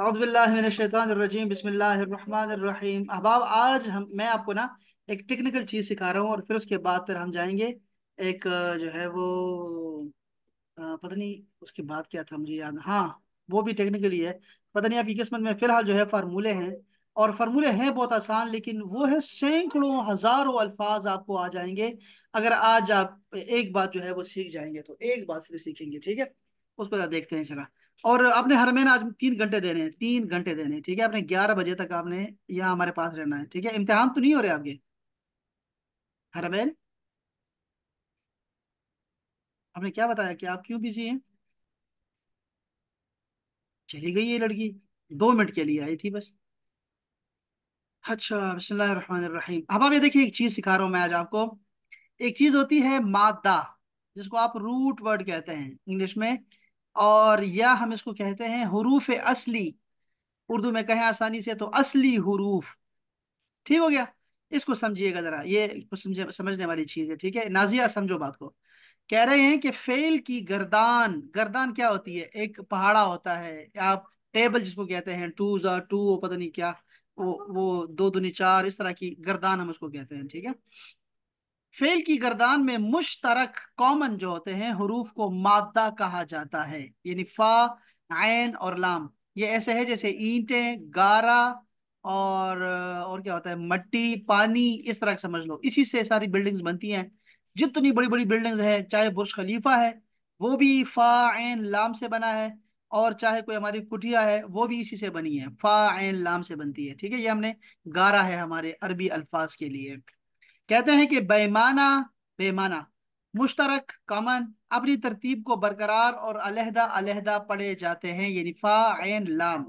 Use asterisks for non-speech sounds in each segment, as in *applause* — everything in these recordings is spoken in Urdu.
اعوذ باللہ من الشیطان الرجیم بسم اللہ الرحمن الرحیم احباب آج ہم میں آپ کو نا ایک ٹیکنیکل چیز سکھا رہا ہوں اور پھر اس کے بعد پھر ہم جائیں گے ایک جو ہے وہ پتہ نہیں اس کے بعد کیا تھا مجھے یاد ہاں وہ بھی ٹیکنیکلی ہے پتہ نہیں آپ کی قسمت میں فی الحال جو ہے فارمولے ہیں اور فارمولے ہیں بہت آسان لیکن وہ ہے سینکڑوں ہزاروں الفاظ آپ کو آ جائیں گے اگر آج آپ ایک بات جو ہے وہ سیکھ جائیں گے تو ایک بات صرف سیکھیں گے ٹھیک ہے اس کو دیکھتے ہیں ذرا اور آپ نے ہر مہینہ آج تین گھنٹے دینے ہیں تین گھنٹے دینے ہیں ٹھیک ہے آپ نے گیارہ بجے تک آپ نے یہاں ہمارے پاس رہنا ہے ٹھیک ہے امتحان تو نہیں ہو رہے آپ کے ہر مین بتایا کہ آپ کیوں بزی ہیں چلی گئی یہ لڑکی دو منٹ کے لیے آئی تھی بس اچھا بسم اللہ الرحمن الرحیم اب آپ یہ دیکھیں ایک چیز سکھا رہا ہوں میں آج آپ کو ایک چیز ہوتی ہے مادہ جس کو آپ روٹ ورڈ کہتے ہیں انگلش میں اور یا ہم اس کو کہتے ہیں حروف اصلی اردو میں کہیں آسانی سے تو اصلی حروف ٹھیک ہو گیا اس کو سمجھیے گا ذرا یہ سمجھنے والی چیز ہے ٹھیک ہے نازیہ سمجھو بات کو کہہ رہے ہیں کہ فیل کی گردان گردان کیا ہوتی ہے ایک پہاڑا ہوتا ہے آپ ٹیبل جس کو کہتے ہیں ٹو ٹو پتہ نہیں کیا وہ دو دنی چار اس طرح کی گردان ہم اس کو کہتے ہیں ٹھیک ہے فیل کی گردان میں مشترک کامن جو ہوتے ہیں حروف کو مادہ کہا جاتا ہے یعنی فا عین اور لام یہ ایسے ہے جیسے اینٹیں گارا اور اور کیا ہوتا ہے مٹی پانی اس طرح سمجھ لو اسی سے ساری بلڈنگز بنتی ہیں جتنی بڑی بڑی بلڈنگز ہیں چاہے برش خلیفہ ہے وہ بھی فا عین لام سے بنا ہے اور چاہے کوئی ہماری کٹیا ہے وہ بھی اسی سے بنی ہے فا عین لام سے بنتی ہے ٹھیک ہے یہ ہم نے گارا ہے ہمارے عربی الفاظ کے لیے کہتے ہیں کہ بیمانہ بیمانہ مشترک کامن اپنی ترتیب کو برقرار اور علیحدہ علیحدہ پڑھے جاتے ہیں یعنی فا عین لام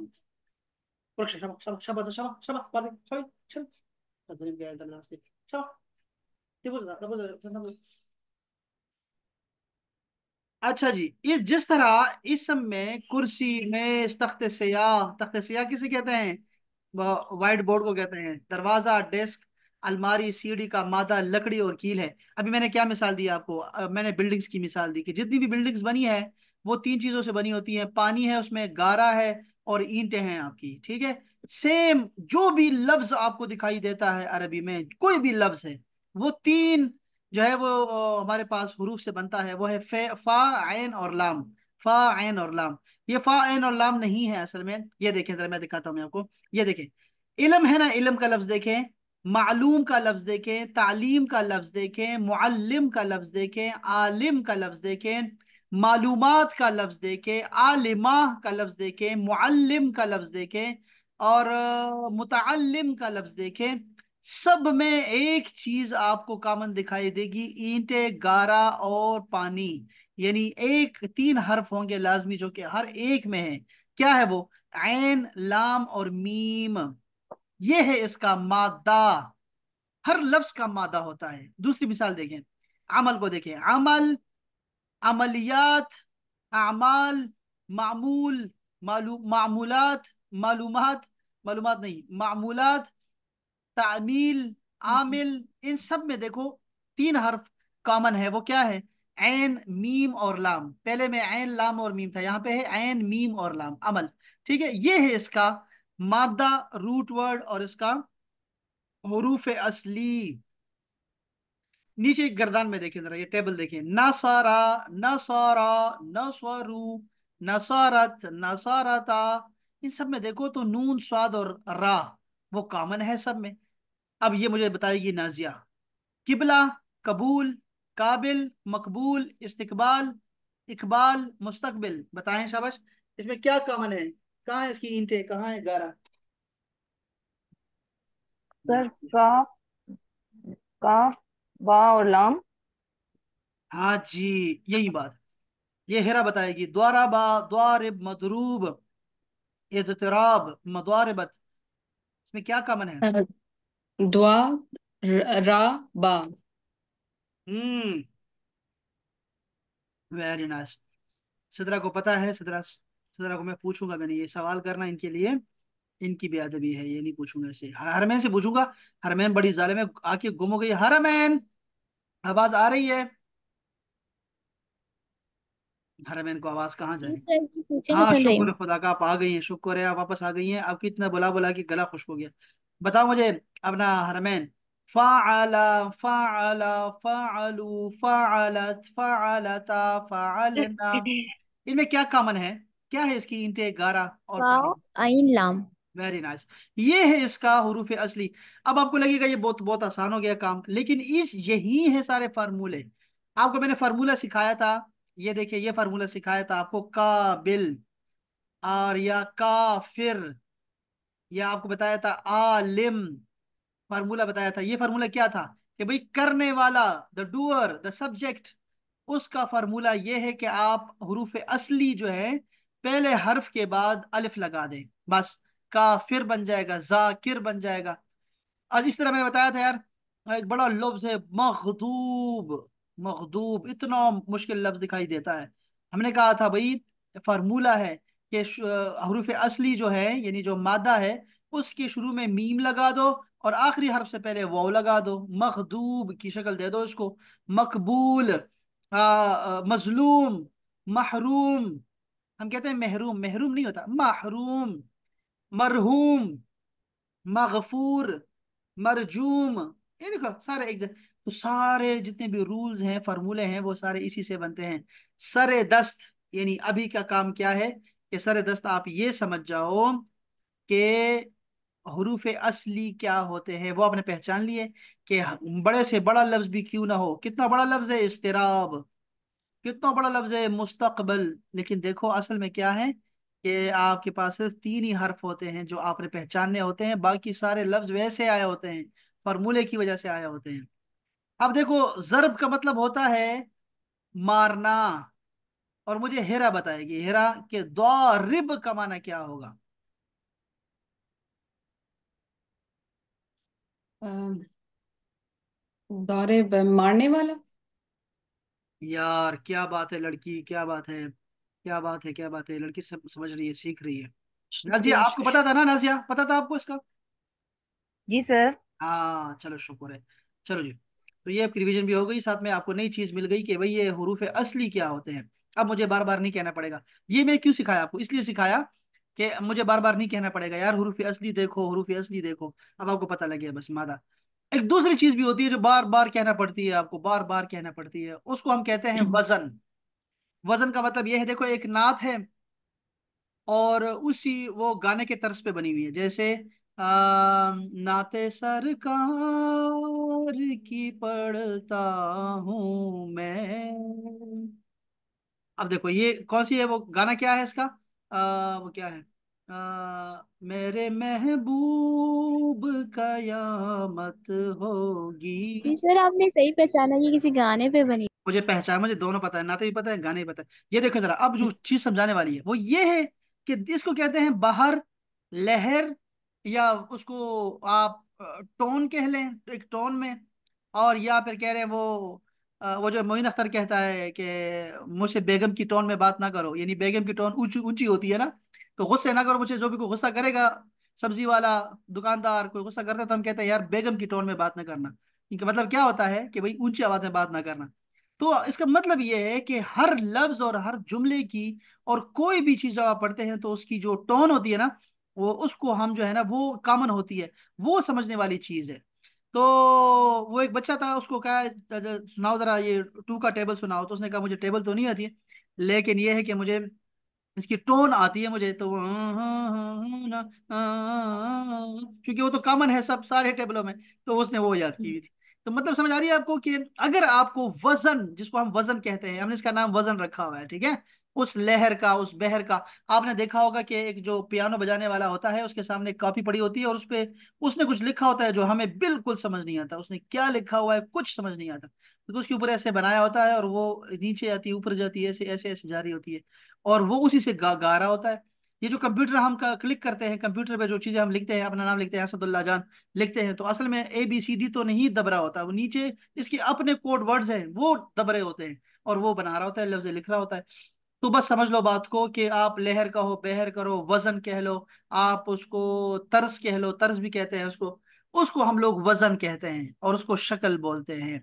اچھا جی جس طرح اسم میں کرسی میز تخت سیاہ تخت سیاہ کسی کہتے ہیں وائٹ بورڈ کو کہتے ہیں دروازہ ڈیسک الماری سیڑھی کا مادہ لکڑی اور کیل ہے ابھی میں نے کیا مثال دی آپ کو میں نے بلڈنگز کی مثال دی کہ جتنی بھی بلڈنگز بنی ہے وہ تین چیزوں سے بنی ہوتی ہیں پانی ہے اس میں گارا ہے اور اینٹیں ہیں آپ کی ٹھیک ہے سیم جو بھی لفظ آپ کو دکھائی دیتا ہے عربی میں کوئی بھی لفظ ہے وہ تین جو ہے وہ ہمارے پاس حروف سے بنتا ہے وہ ہے فا عین اور لام فا عین اور لام یہ فا عین اور لام نہیں ہے اصل میں یہ دیکھیں ذرا میں دکھاتا ہوں میں آپ کو یہ دیکھیں علم ہے نا علم کا لفظ دیکھیں معلوم کا لفظ دیکھیں تعلیم کا لفظ دیکھیں معلم کا لفظ دیکھیں عالم کا لفظ دیکھیں معلومات کا لفظ دیکھیں عالمہ کا لفظ دیکھیں معلم کا لفظ دیکھیں اور متعلم کا لفظ دیکھیں سب میں ایک چیز آپ کو کامن دکھائی دے گی اینٹے گارا اور پانی یعنی ایک تین حرف ہوں گے لازمی جو کہ ہر ایک میں ہیں کیا ہے وہ عین لام اور میم یہ ہے اس کا مادہ ہر لفظ کا مادہ ہوتا ہے دوسری مثال دیکھیں عمل کو دیکھیں عمل عملیات اعمال معمول معمولات معلومات معلومات نہیں معمولات تعمیل عامل ان سب میں دیکھو تین حرف کامن ہے وہ کیا ہے عین میم اور لام پہلے میں عین لام اور میم تھا یہاں پہ ہے عین میم اور لام عمل ٹھیک ہے یہ ہے اس کا مادہ روٹ ورڈ اور اس کا حروف اصلی نیچے گردان میں ذرا یہ ٹیبل دیکھیں نصارا نصارا نصورو نصارت نصارتا ان سب میں دیکھو تو نون سواد اور را وہ کامن ہے سب میں اب یہ مجھے بتائے گی نازیہ قبلہ قبول قابل مقبول استقبال اقبال مستقبل بتائیں شابش اس میں کیا کامن ہے کہاں ہے اس کی اینٹیں کہاں ہے گارا سر کاف کاف با اور لام ہاں جی یہی بات یہ ہیرا بتائے گی دوارا با دوارب مضروب اضطراب مدواربت اس میں کیا کامن ہے دوا را با ہم ویری نائس صدرہ کو پتا ہے صدرہ کو میں پوچھوں گا میں نے یہ سوال کرنا ان کے لیے ان کی بے ادبی ہے یہ نہیں پوچھوں گا اسے ہرمین سے پوچھوں گا ہرمین بڑی زالے میں آ کے گم ہو گئی ہرمین آواز آ رہی ہے ہرمین کو آواز کہاں جائے جی ہاں شکر خدا کا آپ آ گئی ہیں شکر ہے آپ واپس آ گئی ہیں کی کتنا بلا بلا کے گلا خوش ہو گیا بتاؤ مجھے اپنا ہرمین فا فا فا فا فعلتا فا *laughs* ان میں کیا کامن ہے کیا ہے اس کی گارہ اور ویری نائس یہ ہے اس کا حروف اصلی اب آپ کو لگے گا یہ بہت بہت آسان ہو گیا کام لیکن اس یہی ہے سارے فارمولے آپ کو میں نے فارمولہ سکھایا تھا یہ دیکھیں یہ فارمولہ سکھایا تھا آپ کو اور یا کافر آپ کو بتایا تھا عالم فارمولہ بتایا تھا یہ فارمولہ کیا تھا کہ بھئی کرنے والا دا دا سبجیکٹ اس کا فارمولہ یہ ہے کہ آپ حروف اصلی جو ہے پہلے حرف کے بعد الف لگا دیں بس کافر بن جائے گا ذاکر بن جائے گا اور اس طرح میں نے بتایا تھا یار ایک بڑا لفظ ہے مغدوب مغدوب اتنا مشکل لفظ دکھائی دیتا ہے ہم نے کہا تھا بھائی فارمولا ہے کہ حروف اصلی جو ہے یعنی جو مادہ ہے اس کے شروع میں میم لگا دو اور آخری حرف سے پہلے واو لگا دو مغدوب کی شکل دے دو اس کو مقبول مظلوم محروم ہم کہتے ہیں محروم محروم نہیں ہوتا محروم مرحوم مغفور مرجوم یہ دیکھو سارے ایک تو سارے جتنے بھی رولز ہیں فارمولے ہیں وہ سارے اسی سے بنتے ہیں سر دست یعنی ابھی کا کام کیا ہے کہ سر دست آپ یہ سمجھ جاؤ کہ حروف اصلی کیا ہوتے ہیں وہ آپ نے پہچان لیے کہ بڑے سے بڑا لفظ بھی کیوں نہ ہو کتنا بڑا لفظ ہے استراب کتنا بڑا لفظ ہے مستقبل لیکن دیکھو اصل میں کیا ہے کہ آپ کے پاس صرف تین ہی حرف ہوتے ہیں جو آپ نے پہچاننے ہوتے ہیں باقی سارے لفظ ویسے آئے ہوتے ہیں فرمولے کی وجہ سے آیا ہوتے ہیں اب دیکھو ضرب کا مطلب ہوتا ہے مارنا اور مجھے ہیرا بتائے گی ہیرا کہ کا معنی کیا ہوگا دور مارنے والا لڑکی کیا بات ہے کیا بات ہے کیا بات ہے لڑکی سب سمجھ رہی ہے حروف اصلی کیا ہوتے ہیں اب مجھے بار بار نہیں کہنا پڑے گا یہ میں کیوں سکھایا آپ کو اس لیے سکھایا کہ مجھے بار بار نہیں کہنا پڑے گا یار حروف اصلی دیکھو حروف اصلی دیکھو اب آپ کو پتا لگے بس مادہ ایک دوسری چیز بھی ہوتی ہے جو بار بار کہنا پڑتی ہے آپ کو بار بار کہنا پڑتی ہے اس کو ہم کہتے ہیں وزن وزن کا مطلب یہ ہے دیکھو ایک نعت ہے اور اسی وہ گانے کے طرز پہ بنی ہوئی ہے جیسے نعت سرکار کی پڑھتا ہوں میں اب دیکھو یہ کون سی ہے وہ گانا کیا ہے اس کا وہ کیا ہے میرے محبوب قیامت ہوگی جی سر آپ نے صحیح پہچانا یہ کسی گانے پہ بنی مجھے پہچان پتا ہے نہ تو یہ پتا ہے گانے پتا ہے یہ ذرا اب جو چیز سمجھانے والی ہے وہ یہ ہے کہ اس کو کہتے ہیں باہر لہر یا اس کو آپ ٹون کہہ لیں ایک ٹون میں اور یا پھر کہہ رہے ہیں وہ وہ جو موین اختر کہتا ہے کہ مجھ سے بیگم کی ٹون میں بات نہ کرو یعنی بیگم کی ٹون اونچی اونچی ہوتی ہے نا تو غصے نہ کرو مجھے جو بھی کوئی غصہ کرے گا سبزی والا دکاندار کوئی غصہ کرتا ہے تو ہم کہتے ہیں یار بیگم کی ٹون میں بات نہ کرنا ان کا مطلب کیا ہوتا ہے کہ کہ اونچی آواز میں بات نہ کرنا تو اس کا مطلب یہ ہے ہر لفظ اور ہر جملے کی اور کوئی بھی چیز جب آپ پڑھتے ہیں تو اس کی جو ٹون ہوتی ہے نا وہ اس کو ہم جو ہے نا وہ کامن ہوتی ہے وہ سمجھنے والی چیز ہے تو وہ ایک بچہ تھا اس کو کہا سناؤ ذرا یہ ٹو کا ٹیبل سناؤ تو اس نے کہا مجھے ٹیبل تو نہیں آتی ہے لیکن یہ ہے کہ مجھے اس کی ٹون آتی ہے مجھے تو وہ تو کامن ہے سب سارے ٹیبلوں میں تو اس نے وہ یاد کی ہوئی تھی تو مطلب سمجھ آ رہی ہے آپ کو کہ اگر آپ کو وزن جس کو ہم وزن کہتے ہیں ہم نے اس کا نام وزن رکھا ہوا ہے ٹھیک ہے اس لہر کا اس بہر کا آپ نے دیکھا ہوگا کہ ایک جو پیانو بجانے والا ہوتا ہے اس کے سامنے کاپی پڑی ہوتی ہے اور اس پہ اس نے کچھ لکھا ہوتا ہے جو ہمیں بالکل سمجھ نہیں آتا اس نے کیا لکھا ہوا ہے کچھ سمجھ نہیں آتا کیونکہ اس کے اوپر ایسے بنایا ہوتا ہے اور وہ نیچے آتی ہے اوپر جاتی ہے ایسے ایسے ایسے جاری ہوتی ہے اور وہ اسی سے گا رہا ہوتا ہے یہ جو کمپیوٹر ہم کلک کرتے ہیں کمپیوٹر پہ جو چیزیں ہم لکھتے ہیں اپنا نام لکھتے ہیں اسد اللہ جان لکھتے ہیں تو اصل میں اے بی سی ڈی تو نہیں دب رہا ہوتا وہ نیچے اس کے اپنے کوڈ ورڈز ہیں وہ دب رہے ہوتے ہیں اور وہ بنا رہا ہوتا ہے لفظ لکھ رہا ہوتا ہے تو بس سمجھ لو بات کو کہ آپ لہر کہو بہر کرو وزن کہہ لو آپ اس کو ترس کہہ لو ترس بھی کہتے ہیں اس کو اس کو ہم لوگ وزن کہتے ہیں اور اس کو شکل بولتے ہیں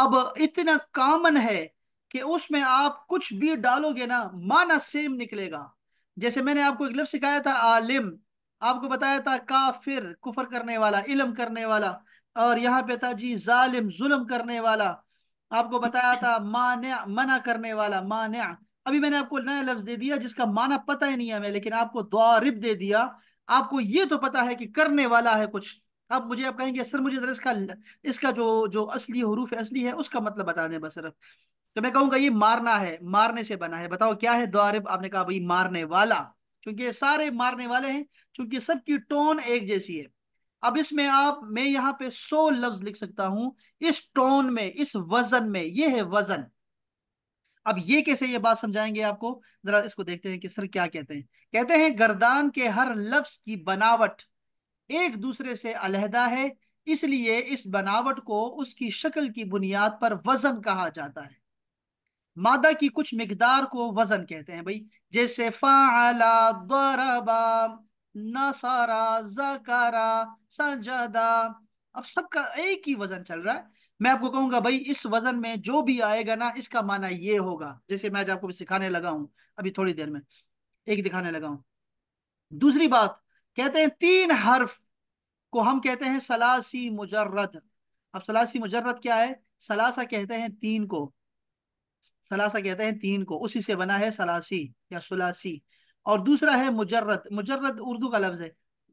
اب اتنا کامن ہے کہ اس میں آپ کچھ بھی ڈالو گے نا مانا سیم نکلے گا جیسے میں نے آپ کو ایک لفظ سکھایا تھا عالم آپ کو بتایا تھا کافر کفر کرنے والا علم کرنے والا اور یہاں پہ تھا جی ظالم ظلم کرنے والا آپ کو بتایا تھا مانع منع کرنے والا مانع ابھی میں نے آپ کو نیا لفظ دے دیا جس کا معنی پتہ ہی نہیں ہے میں لیکن آپ کو رب دے دیا آپ کو یہ تو پتا ہے کہ کرنے والا ہے کچھ مجھے آپ کہیں گے سر مجھے اس کا اس کا جو جو اصلی حروف اصلی ہے اس کا مطلب بتا دیں صرف تو میں کہوں گا یہ مارنا ہے مارنے سے بنا ہے ہے ہے بتاؤ کیا دوارب آپ نے کہا مارنے مارنے والا چونکہ چونکہ سارے والے ہیں سب کی ٹون ایک جیسی اب اس میں آپ میں یہاں پہ سو لفظ لکھ سکتا ہوں اس ٹون میں اس وزن میں یہ ہے وزن اب یہ کیسے یہ بات سمجھائیں گے آپ کو ذرا اس کو دیکھتے ہیں کہ سر کیا کہتے ہیں کہتے ہیں گردان کے ہر لفظ کی بناوٹ ایک دوسرے سے علیحدہ ہے اس لیے اس بناوٹ کو اس کی شکل کی بنیاد پر وزن کہا جاتا ہے مادہ کی کچھ مقدار کو وزن کہتے ہیں بھائی جیسے فعلا ضربا سجدا اب سب کا ایک ہی وزن چل رہا ہے میں آپ کو کہوں گا بھائی اس وزن میں جو بھی آئے گا نا اس کا معنی یہ ہوگا جیسے میں آج آپ کو سکھانے لگا ہوں ابھی تھوڑی دیر میں ایک دکھانے لگا ہوں دوسری بات کہتے ہیں تین حرف کو ہم کہتے ہیں سلاسی مجرد اب سلاسی مجرد کیا ہے سلاسہ کہتے ہیں تین کو سلاسہ کہتے ہیں تین کو اسی سے بنا ہے سلاسی یا سلاسی اور دوسرا ہے مجرد مجرد اردو کا لفظ ہے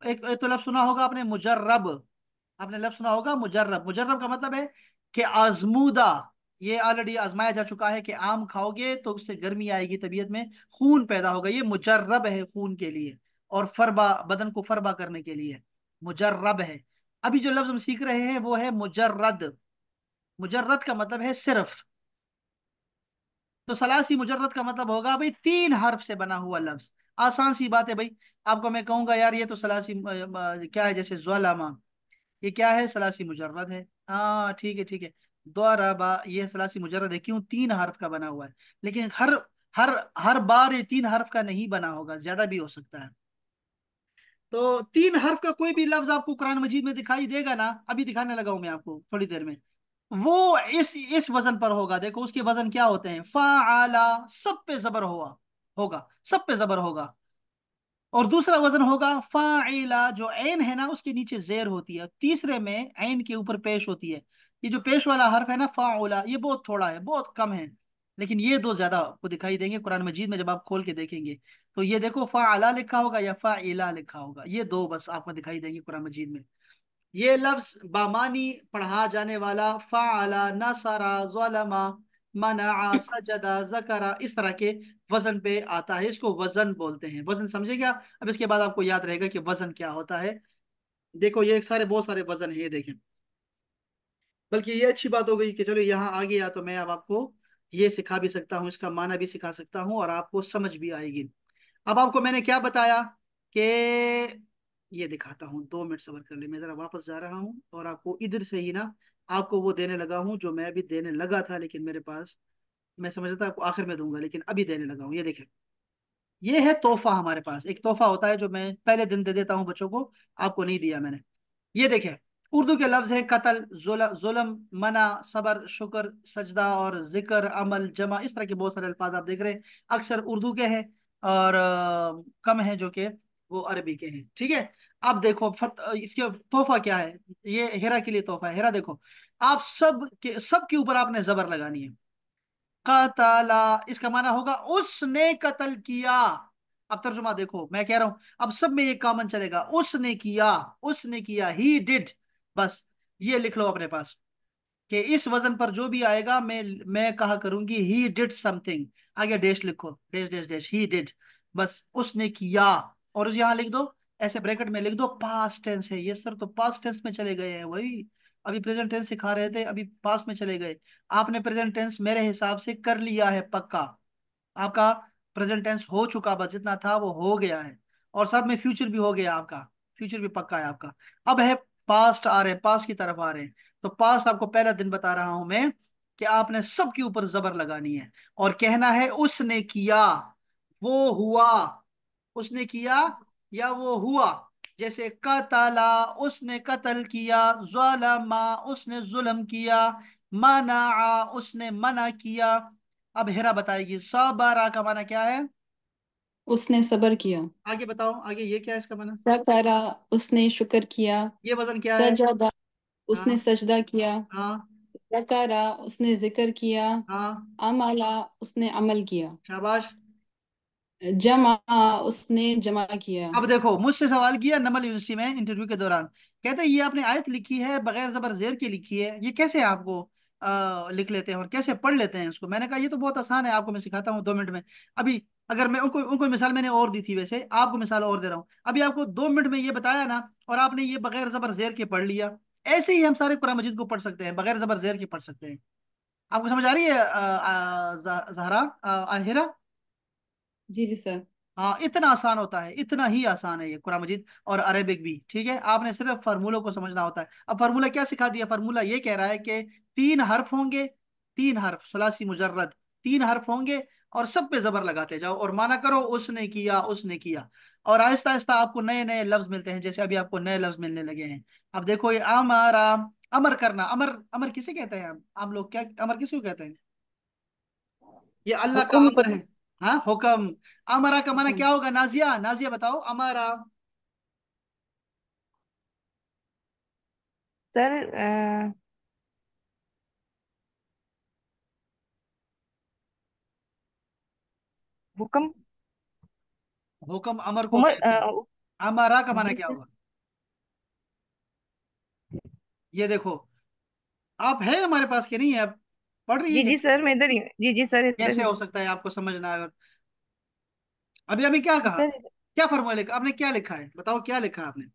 ایک ایک تو لفظ سنا ہوگا آپ نے مجرب آپ نے لفظ سنا ہوگا مجرب مجرب کا مطلب ہے کہ آزمودہ یہ آلریڈی آزمایا جا چکا ہے کہ آم کھاؤ گے تو اس سے گرمی آئے گی طبیعت میں خون پیدا ہوگا یہ مجرب ہے خون کے لیے اور فربا بدن کو فربا کرنے کے لیے مجرب ہے ابھی جو لفظ ہم سیکھ رہے ہیں وہ ہے مجرد مجرد کا مطلب ہے صرف تو سلاسی مجرد کا مطلب ہوگا بھائی تین حرف سے بنا ہوا لفظ آسان سی بات ہے بھائی آپ کو میں کہوں گا یار یہ تو سلاسی کیا ہے جیسے ظلمہ یہ کیا ہے سلاسی مجرد ہے ہاں ٹھیک ہے ٹھیک ہے دو ربا یہ سلاسی مجرد ہے کیوں تین حرف کا بنا ہوا ہے لیکن ہر ہر ہر بار یہ تین حرف کا نہیں بنا ہوگا زیادہ بھی ہو سکتا ہے تو تین حرف کا کوئی بھی لفظ آپ کو قرآن مجید میں دکھائی دے گا نا ابھی دکھانے لگا ہوں میں آپ کو تھوڑی دیر میں وہ اس اس اس وزن وزن پر ہوگا دیکھو کے کیا ہوتے ہیں فا سب پہ زبر ہوا ہوگا سب پہ زبر ہوگا اور دوسرا وزن ہوگا فا جو عین ہے نا اس کے نیچے زیر ہوتی ہے تیسرے میں عین کے اوپر پیش ہوتی ہے یہ جو پیش والا حرف ہے نا فا یہ بہت تھوڑا ہے بہت کم ہے لیکن یہ دو زیادہ آپ کو دکھائی دیں گے قرآن مجید میں جب آپ کھول کے دیکھیں گے تو یہ دیکھو فا لکھا ہوگا یا فا لکھا ہوگا یہ دو بس آپ کو دکھائی دیں گے قرآن مجید میں یہ لفظ بامانی پڑھا جانے والا نصرا ظلما اس طرح کے وزن پہ آتا ہے اس کو وزن بولتے ہیں وزن سمجھے گیا اب اس کے بعد آپ کو یاد رہے گا کہ وزن کیا ہوتا ہے دیکھو یہ سارے بہت سارے وزن ہیں یہ دیکھیں بلکہ یہ اچھی بات ہو گئی کہ چلو یہاں آگے تو میں اب آپ کو یہ سکھا بھی سکتا ہوں اس کا معنی بھی سکھا سکتا ہوں اور آپ کو سمجھ بھی آئے گی اب آپ کو میں نے کیا بتایا کہ یہ دکھاتا ہوں دو منٹ سبر کر لیں میں ذرا واپس جا رہا ہوں اور آپ کو ادھر سے ہی نا آپ کو وہ دینے لگا ہوں جو میں ابھی دینے لگا تھا لیکن میرے پاس میں سمجھ رہا تھا آپ کو آخر میں دوں گا لیکن ابھی دینے لگا ہوں یہ دیکھیں یہ ہے تحفہ ہمارے پاس ایک تحفہ ہوتا ہے جو میں پہلے دن دے دیتا ہوں بچوں کو آپ کو نہیں دیا میں نے یہ دیکھیں اردو کے لفظ ہیں قتل ظلم منع صبر شکر سجدہ اور ذکر عمل جمع اس طرح کے بہت سارے الفاظ آپ دیکھ رہے ہیں اکثر اردو کے ہیں اور کم ہیں جو کہ وہ عربی کے ہیں ٹھیک ہے اب دیکھو اس کے تحفہ کیا ہے یہ ہیرا کے لیے تحفہ ہے ہیرا دیکھو آپ سب کے سب کے اوپر آپ نے زبر لگانی ہے قتلا اس کا معنی ہوگا اس نے قتل کیا اب ترجمہ دیکھو میں کہہ رہا ہوں اب سب میں یہ کامن چلے گا اس نے کیا اس نے کیا ہی ڈڈ بس یہ لکھ لو اپنے پاس کہ اس وزن پر جو بھی آئے گا میں میں کہا کروں گی ہی ڈڈ سم تھنگ آگے ڈیش لکھو dash dash dash he did بس اس نے کیا اور اس یہاں لکھ دو ایسے بریکٹ میں لکھ دو پاس ٹینس ہے یہ سر تو پاس ٹینس میں چلے گئے ہیں وہی ابھی پریزنٹ ٹینس سکھا رہے تھے ابھی پاس میں چلے گئے آپ نے پریزنٹ ٹینس میرے حساب سے کر لیا ہے پکا آپ کا پریزنٹ ٹینس ہو چکا بس جتنا تھا وہ ہو گیا ہے اور ساتھ میں فیوچر بھی ہو گیا آپ کا فیوچر بھی پکا ہے آپ کا اب ہے پاسٹ آ رہے ہیں پاسٹ کی طرف آ رہے ہیں تو پاسٹ آپ کو پہلا دن بتا رہا ہوں میں کہ آپ نے سب کی اوپر زبر لگانی ہے اور کہنا ہے اس نے کیا وہ ہوا اس نے کیا یا وہ ہوا جیسے قتلا اس نے قتل کیا ظلما اس نے ظلم کیا منع اس نے منع کیا اب ہرا بتائے گی صبرا کا معنی کیا ہے اس نے صبر کیا آگے بتاؤ آگے یہ کیا اس کا بنا سکارا اس نے شکر کیا یہ وزن کیا ہے سجدہ اس نے ہاں۔ سجدہ کیا ہاں سکارا اس نے ذکر کیا ہاں عمالہ اس نے عمل کیا شاباش جمع اس نے جمع کیا اب دیکھو مجھ سے سوال کیا نمل یونیورسٹی میں انٹرویو کے دوران کہتے ہیں یہ آپ نے آیت لکھی ہے بغیر زبر زیر کے لکھی ہے یہ کیسے آپ کو لکھ لیتے ہیں اور کیسے پڑھ لیتے ہیں اس کو میں نے کہا یہ تو بہت آسان ہے آپ کو میں سکھاتا ہوں دو منٹ میں ابھی اگر میں ان کو ان کو مثال میں نے اور دی تھی ویسے آپ کو مثال اور دے رہا ہوں ابھی آپ کو دو منٹ میں یہ بتایا نا اور آپ نے یہ بغیر زبر زیر کے پڑھ لیا ایسے ہی ہم سارے قرآن مجید کو پڑھ سکتے ہیں بغیر زبر زیر کے پڑھ سکتے ہیں آپ کو سمجھ آ رہی ہے زہرا آہرا جی جی سر ہاں اتنا آسان ہوتا ہے اتنا ہی آسان ہے یہ قرآن مجید اور عربک بھی ٹھیک ہے آپ نے صرف فارمولوں کو سمجھنا ہوتا ہے اب فارمولہ کیا سکھا دیا فارمولہ یہ کہہ رہا ہے کہ تین حرف ہوں گے تین حرف سلاسی مجرد تین حرف ہوں گے اور سب پہ زبر لگاتے جاؤ اور مانا کرو اس نے کیا اس نے کیا اور آہستہ آہستہ آپ کو نئے نئے لفظ ملتے ہیں جیسے ابھی آپ کو نئے لفظ ملنے لگے ہیں اب دیکھو یہ عام امر کرنا امر امر کسی کہتے ہیں عام لوگ کیا امر کسی کو کہتے ہیں یہ اللہ کا امر ہے ہاں حکم امرا کا معنی کیا ہوگا نازیہ نازیہ بتاؤ امارا سر حکم حکم امر کو کا معنی کیا ہوگا یہ دیکھو آپ ہیں ہمارے پاس کہ نہیں ہے آپ پڑھ رہی ہیں جی جی جی سر سر میں ادھر ہی کیسے ہو سکتا ہے آپ کو سمجھنا ابھی ابھی کیا کہا کیا فارمولہ لکھا آپ نے کیا لکھا ہے بتاؤ کیا لکھا آپ نے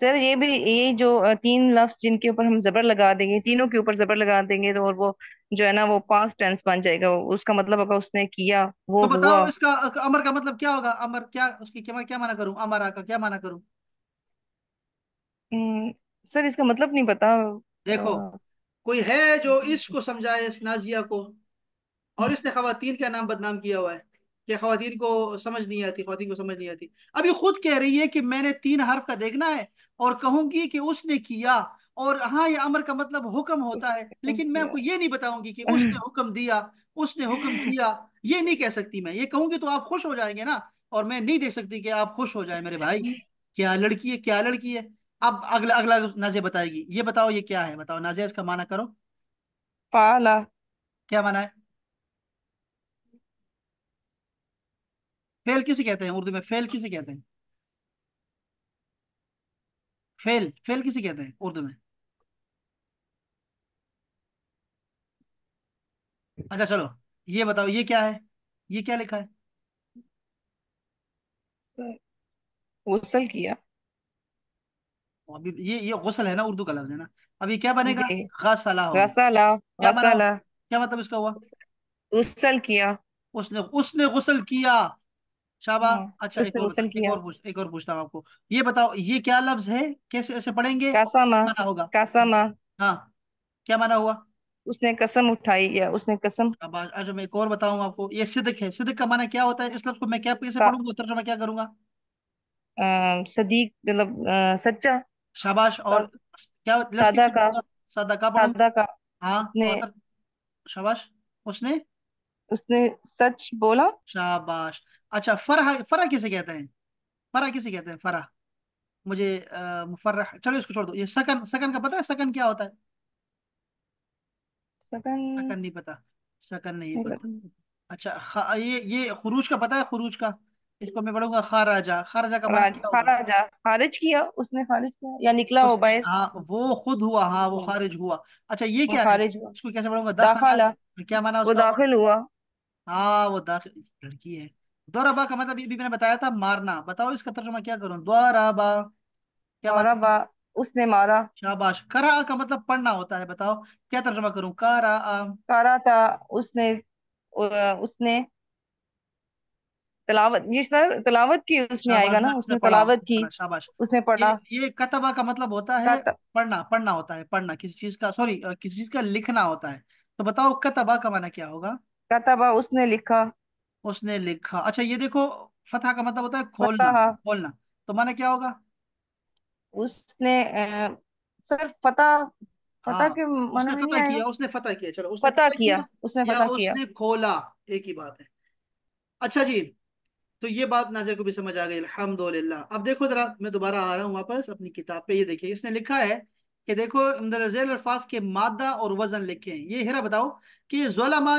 سر یہ بھی یہ جو تین لفظ جن کے اوپر ہم زبر لگا دیں گے تینوں کے اوپر زبر لگا دیں گے تو اور وہ جو ہے نا وہ پاس ٹینس بن جائے گا اس کا مطلب اگر اس نے کیا وہ تو بتاؤ اس کا امر کا مطلب کیا ہوگا امر کیا اس کی کیا مانا کروں امر کا کیا مانا کروں سر اس کا مطلب نہیں پتا دیکھو کوئی ہے جو اس کو سمجھائے اس نازیہ کو اور اس نے خواتین کا نام بدنام کیا ہوا ہے کہ خواتین کو سمجھ نہیں آتی خواتین کو سمجھ نہیں آتی اب یہ خود کہہ رہی ہے کہ میں نے تین حرف کا دیکھنا ہے اور کہوں گی کہ اس نے کیا اور ہاں یہ امر کا مطلب حکم ہوتا ہے لیکن میں آپ کو یہ نہیں بتاؤں گی کہ اس نے حکم دیا اس نے حکم کیا یہ نہیں کہہ سکتی میں یہ کہوں گی تو آپ خوش ہو جائیں گے نا اور میں نہیں دیکھ سکتی کہ آپ خوش ہو جائیں میرے بھائی کیا لڑکی ہے کیا لڑکی ہے اب اگلا اگلا نازیہ بتائے گی یہ بتاؤ یہ کیا ہے بتاؤ اس کا معنی کرو پالا کیا معنی ہے فیل کسی کہتے ہیں اردو میں فیل کسی کہتے ہیں فیل فیل کسی کہتے ہیں اردو میں اچھا چلو یہ بتاؤ یہ کیا ہے یہ کیا لکھا ہے غسل کیا ابھی یہ غسل ہے نا اردو کا لفظ ہے نا اب یہ کیا بنے گا غسل کیا مطلب اس کا ہوا غسل کیا اس نے غسل کیا شابہ ہاں، اچھا ایک اور غسل کیا ایک اور پوچھتا ہوں آپ کو یہ بتاؤ یہ کیا لفظ ہے کیسے ایسے پڑھیں گے قسم مانا ہوگا قسم ہاں کیا مانا ہوا اس نے قسم اٹھائی یا اس نے قسم شاہباز اچھا میں ایک اور بتاؤں آپ کو یہ صدق ہے صدق کا معنی کیا ہوتا ہے اس لفظ کو میں کیا کیسے پڑھوں گا ترجمہ کیا کروں گا صدیق مطلب سچا شاباش اور کیا لفظ سادہ کا پڑھوں سادہ کا ہاں شاباش اس نے اس نے سچ بولا شاباش اچھا فرح فرح کیسے کہتے ہیں فرح کیسے کہتے ہیں فرح مجھے مفرح چلو اس کو چھوڑ دو یہ سکن سکن کا پتا ہے سکن کیا ہوتا ہے سکن سکن نہیں پتا سکن نہیں پتا اچھا یہ یہ خروج کا پتا ہے خروج کا اس کو میں پڑھوں گا خارجہ خارجہ کا مطلب کیا ہوگا خارج کیا اس نے خارج کیا یا نکلا ہو باہر ہاں وہ خود ہوا ہاں وہ ہاں۔ خارج ہوا اچھا یہ کیا ہے اس کو کیسے پڑھوں گا داخلہ کیا معنی اس کا وہ داخل ہوا ہاں وہ داخل لڑکی ہے دورابا کا مطلب بی میں نے بتایا تھا مارنا بتاؤ اس کا ترجمہ کیا کروں دورابا کیا دورابا مطلب؟ اس نے مارا شاباش کرا کا مطلب پڑھنا ہوتا ہے بتاؤ کیا ترجمہ کروں کارا کارا تھا اس نے اس نے تلاوت یہ سر تلاوت کی اس میں آئے گا نا اس نے تلاوت کی شاباش اس نے پڑھا یہ کتبہ کا مطلب ہوتا ہے پڑھنا پڑھنا ہوتا ہے پڑھنا کسی چیز کا سوری کسی چیز کا لکھنا ہوتا ہے تو بتاؤ کتبہ کا معنی کیا ہوگا کتبہ اس نے لکھا اس نے لکھا اچھا یہ دیکھو فتح کا مطلب ہوتا ہے کھولنا فتح کھولنا تو مانا کیا ہوگا اس نے سر فتح فتح کے اس نے فتح کیا اس نے فتح کیا چلو اس نے فتح کیا اس نے فتح کیا اس نے کھولا ایک ہی بات ہے اچھا جی تو یہ بات ناظر کو بھی سمجھ آ گئی الحمدللہ اب دیکھو ذرا میں دوبارہ آ رہا ہوں واپس اپنی کتاب پہ یہ دیکھیے اس نے لکھا ہے کہ دیکھو ذیل الفاظ کے مادہ اور وزن لکھے یہ بتاؤ کہ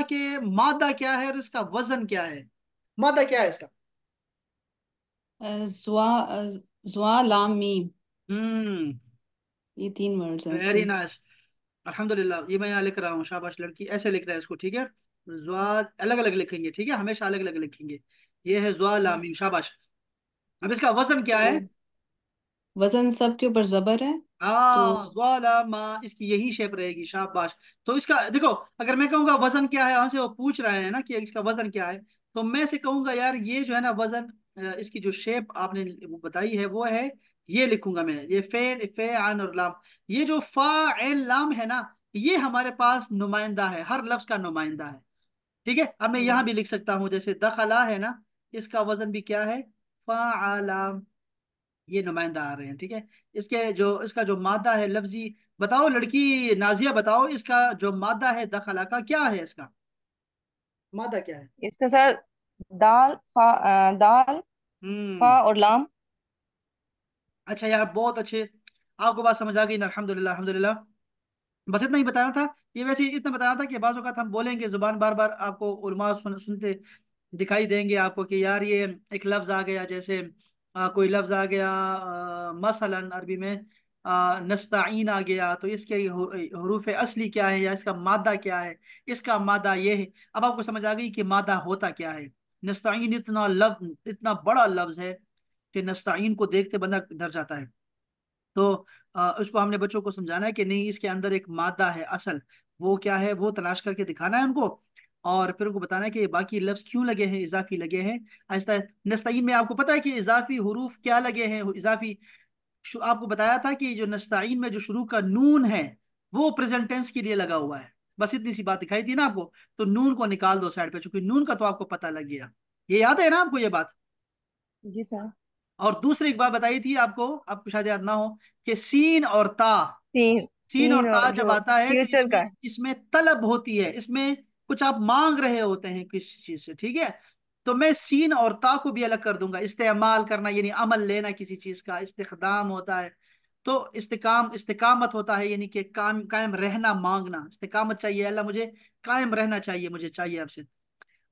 کے مادہ کیا ہے اور اس کا وزن کیا ہے مادہ کیا ہے اس کا للہ یہ تین ورڈز ہیں الحمدللہ یہ میں یہاں لکھ رہا ہوں شاباش لڑکی ایسے لکھ رہا ہے اس کو ٹھیک ہے الگ الگ لکھیں گے ٹھیک ہے ہمیشہ الگ الگ لکھیں گے یہ ہے زوالامین شاباش اب اس کا وزن کیا ہے وزن سب کے اوپر زبر ہے اس کی یہی شیپ رہے گی شاباش باش تو اس کا دیکھو اگر میں کہوں گا وزن کیا ہے سے وہ پوچھ رہے ہیں نا کہ اس کا وزن کیا ہے تو میں سے کہوں گا یار یہ جو ہے نا وزن اس کی جو شیپ آپ نے بتائی ہے وہ ہے یہ لکھوں گا میں یہ فیل فی عن اور لام یہ جو فا لام ہے نا یہ ہمارے پاس نمائندہ ہے ہر لفظ کا نمائندہ ہے ٹھیک ہے اب میں ہاں۔ یہاں بھی لکھ سکتا ہوں جیسے دخلا ہے نا اس کا وزن بھی کیا ہے فا لام یہ نمائندہ آ رہے ہیں ٹھیک ہے اس کے جو اس کا جو مادہ ہے لفظی بتاؤ لڑکی نازیہ بتاؤ اس کا جو مادہ ہے دخلا کا کیا ہے اس کا مادہ کیا ہے اس کا سر دال فا دال فا اور لام اچھا یار بہت اچھے آپ کو بات سمجھ آ گئی الحمدللہ الحمدللہ بس اتنا ہی بتانا تھا یہ ویسے اتنا بتانا تھا کہ بعض اوقات ہم بولیں گے زبان بار بار آپ کو علماء سن, سنتے دکھائی دیں گے آپ کو کہ یار یہ ایک لفظ آ گیا جیسے کوئی لفظ آ گیا مثلا عربی میں نستعین آ گیا تو اس کے حروف اصلی کیا ہے یا اس کا مادہ کیا ہے اس کا مادہ یہ ہے اب آپ کو سمجھ آ گئی کہ مادہ ہوتا کیا ہے نستعین اتنا لفظ اتنا بڑا لفظ ہے کہ نستعین کو دیکھتے بندہ ڈر جاتا ہے تو اس کو ہم نے بچوں کو سمجھانا ہے کہ نہیں اس کے اندر ایک مادہ ہے اصل وہ کیا ہے وہ تلاش کر کے دکھانا ہے ان کو اور پھر ان کو بتانا ہے کہ باقی لفظ کیوں لگے ہیں اضافی لگے ہیں آہستہ نستعین میں آپ کو پتا ہے کہ اضافی حروف کیا لگے ہیں اضافی آپ کو بتایا تھا کہ جو نستعین میں جو شروع کا نون ہے وہ لگا ہوا ہے بس اتنی سی بات دکھائی تھی نا آپ کو تو نون کو نکال دو سائڈ پہ چونکہ نون کا تو آپ کو پتا لگ گیا یہ یاد ہے نا آپ کو یہ بات جی سر اور دوسری ایک بات بتائی تھی آپ کو آپ کو شاید یاد نہ ہو کہ سین اور تا سین اور تا جب آتا ہے اس میں طلب ہوتی ہے اس میں کچھ آپ مانگ رہے ہوتے ہیں کسی چیز سے ٹھیک ہے تو میں سین اور تا کو بھی الگ کر دوں گا استعمال کرنا یعنی عمل لینا کسی چیز کا استخدام ہوتا ہے تو استقام استقامت ہوتا ہے یعنی کہ کام قائم رہنا مانگنا استقامت چاہیے اللہ مجھے قائم رہنا چاہیے مجھے چاہیے آپ سے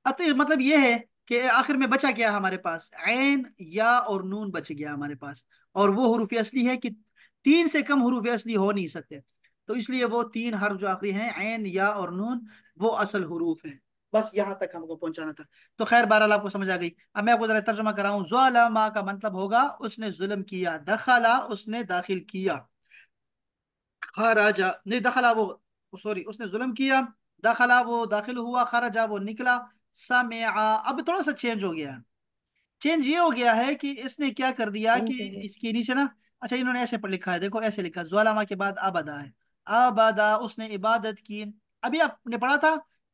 ات مطلب یہ ہے کہ آخر میں بچا گیا ہمارے پاس عین یا اور نون بچ گیا ہمارے پاس اور وہ حروف اصلی ہے کہ تین سے کم حروف اصلی ہو نہیں سکتے تو اس لیے وہ تین حرف جو آخری ہیں عین یا اور نون وہ اصل حروف ہیں بس یہاں تک ہم کو پہنچانا تھا تو خیر بہرحال آپ کو سمجھ آ گئی اب میں آپ کو ذرا ترجمہ کراؤں ظلما کا مطلب ہوگا اس نے ظلم کیا دخلا اس نے داخل کیا خراجا نہیں دخلا وہ سوری اس نے ظلم کیا دخلا وہ داخل ہوا خراجا وہ نکلا سمعا اب تھوڑا سا چینج ہو گیا ہے چینج یہ ہو گیا ہے کہ اس نے کیا کر دیا کہ اس کے نیچے نا اچھا انہوں نے ایسے پر لکھا ہے دیکھو ایسے لکھا ظلما کے بعد ابدا ہے ابدا اس نے عبادت کی ابھی آپ نے پڑھا تھا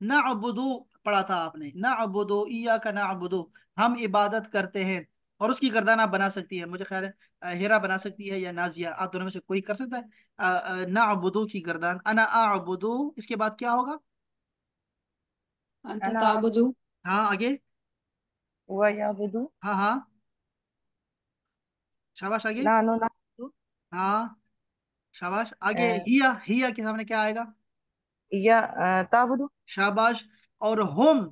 نہ ابدو پڑھا تھا آپ نے نہ ابدو ایا کا نہ ابدو ہم عبادت کرتے ہیں اور اس کی گردانہ بنا سکتی ہے مجھے خیال ہے ہیرا بنا سکتی ہے یا نازیہ آپ دونوں میں سے کوئی کر سکتا ہے نہ ابدو کی گردان انا ابدو اس کے بعد کیا ہوگا ہاں آگے ہاں ہاں شاباش آگے ہاں شاباش آگے ہیا ہیا کے سامنے کیا آئے گا یا تابدو شاباش اور ہم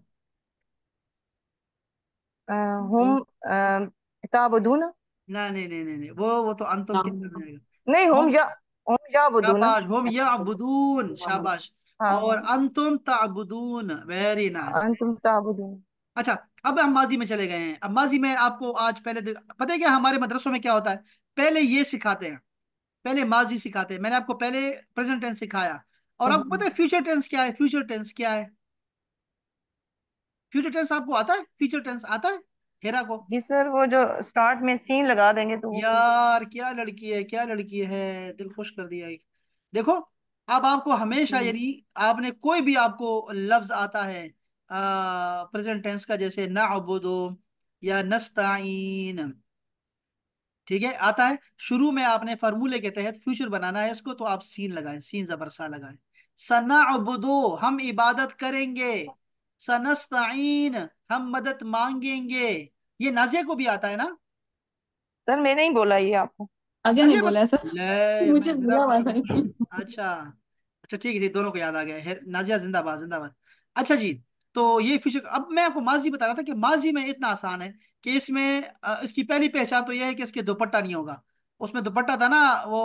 ہم تابدون نہیں نہیں نہیں نہیں وہ وہ تو انتم کی اندر جائے گا نہیں ہم یا ہم یا شاباش ہم یا عبدون شاباش ہاں، اور انتم تعبدون ویری نا انتم تعبدون اچھا اب ہم ماضی میں چلے گئے ہیں اب ماضی میں آپ کو آج پہلے پتہ کیا ہمارے مدرسوں میں کیا ہوتا ہے پہلے یہ سکھاتے ہیں پہلے ماضی سکھاتے ہیں میں نے آپ کو پہلے پریزنٹنس سکھایا اور آپ کو ہاں پتا ہے فیوچر ٹینس کیا ہے فیوچر ٹینس کیا ہے فیوچر ٹینس آپ کو آتا ہے فیوچر ٹینس آتا ہے ہیرا کو جی سر وہ جو سٹارٹ میں سین لگا دیں گے تو یار کیا لڑکی ہے کیا لڑکی ہے دل خوش کر دیا دیکھو اب آپ کو ہمیشہ جی۔ یعنی آپ نے کوئی بھی آپ کو لفظ آتا ہے پریزنٹ ٹینس کا جیسے نعبدو یا نستعین ٹھیک ہے آتا ہے شروع میں آپ نے فرمولے کے تحت فیوچر بنانا ہے اس کو تو آپ سین لگائیں سین زبرسا لگائیں سنعبدو ہم عبادت کریں گے سنستعین ہم مدد مانگیں گے یہ نازیہ کو بھی آتا ہے نا سر میں نہیں بولا یہ آپ کو آگے نہیں بولا سر اچھا اچھا ٹھیک ہے دونوں کو یاد آ گیا نازیہ زندہ باد زندہ باد اچھا جی تو یہ فیوچر اب میں آپ کو ماضی بتا رہا تھا کہ ماضی میں اتنا آسان ہے کہ اس میں اس کی پہلی پہچان تو یہ ہے کہ اس کے دوپٹہ نہیں ہوگا اس میں دوپٹہ تھا نا وہ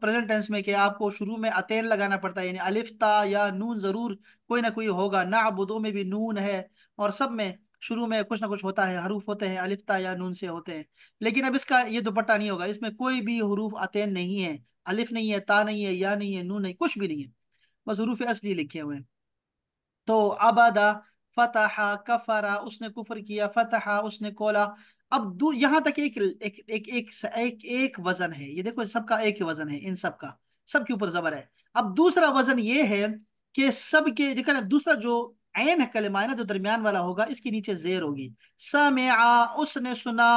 پریزنٹ ٹینس میں کہ آپ کو شروع میں اتین لگانا پڑتا ہے یعنی الفتا یا نون ضرور کوئی نہ کوئی ہوگا نعبدو میں بھی نون ہے اور سب میں شروع میں کچھ نہ کچھ ہوتا ہے حروف ہوتے ہیں الفتا یا نون سے ہوتے ہیں لیکن اب اس کا یہ دوپٹہ نہیں ہوگا اس میں کوئی بھی حروف اتین نہیں ہے الف نہیں ہے تا نہیں ہے یا نہیں ہے نون نہیں کچھ بھی نہیں ہے بس حروف اصلی لکھے ہوئے ہیں تو آبادا فتح کفرا اس نے کفر کیا فتح اس نے کولا اب یہاں تک ایک وزن ہے یہ دیکھو سب کا ایک وزن ہے ان سب کا سب کے اوپر زبر ہے اب دوسرا وزن یہ ہے کہ سب کے دیکھا نا دوسرا جو عین ہے کلمہ نا جو درمیان والا ہوگا اس کے نیچے زیر ہوگی سمعا اس نے سنا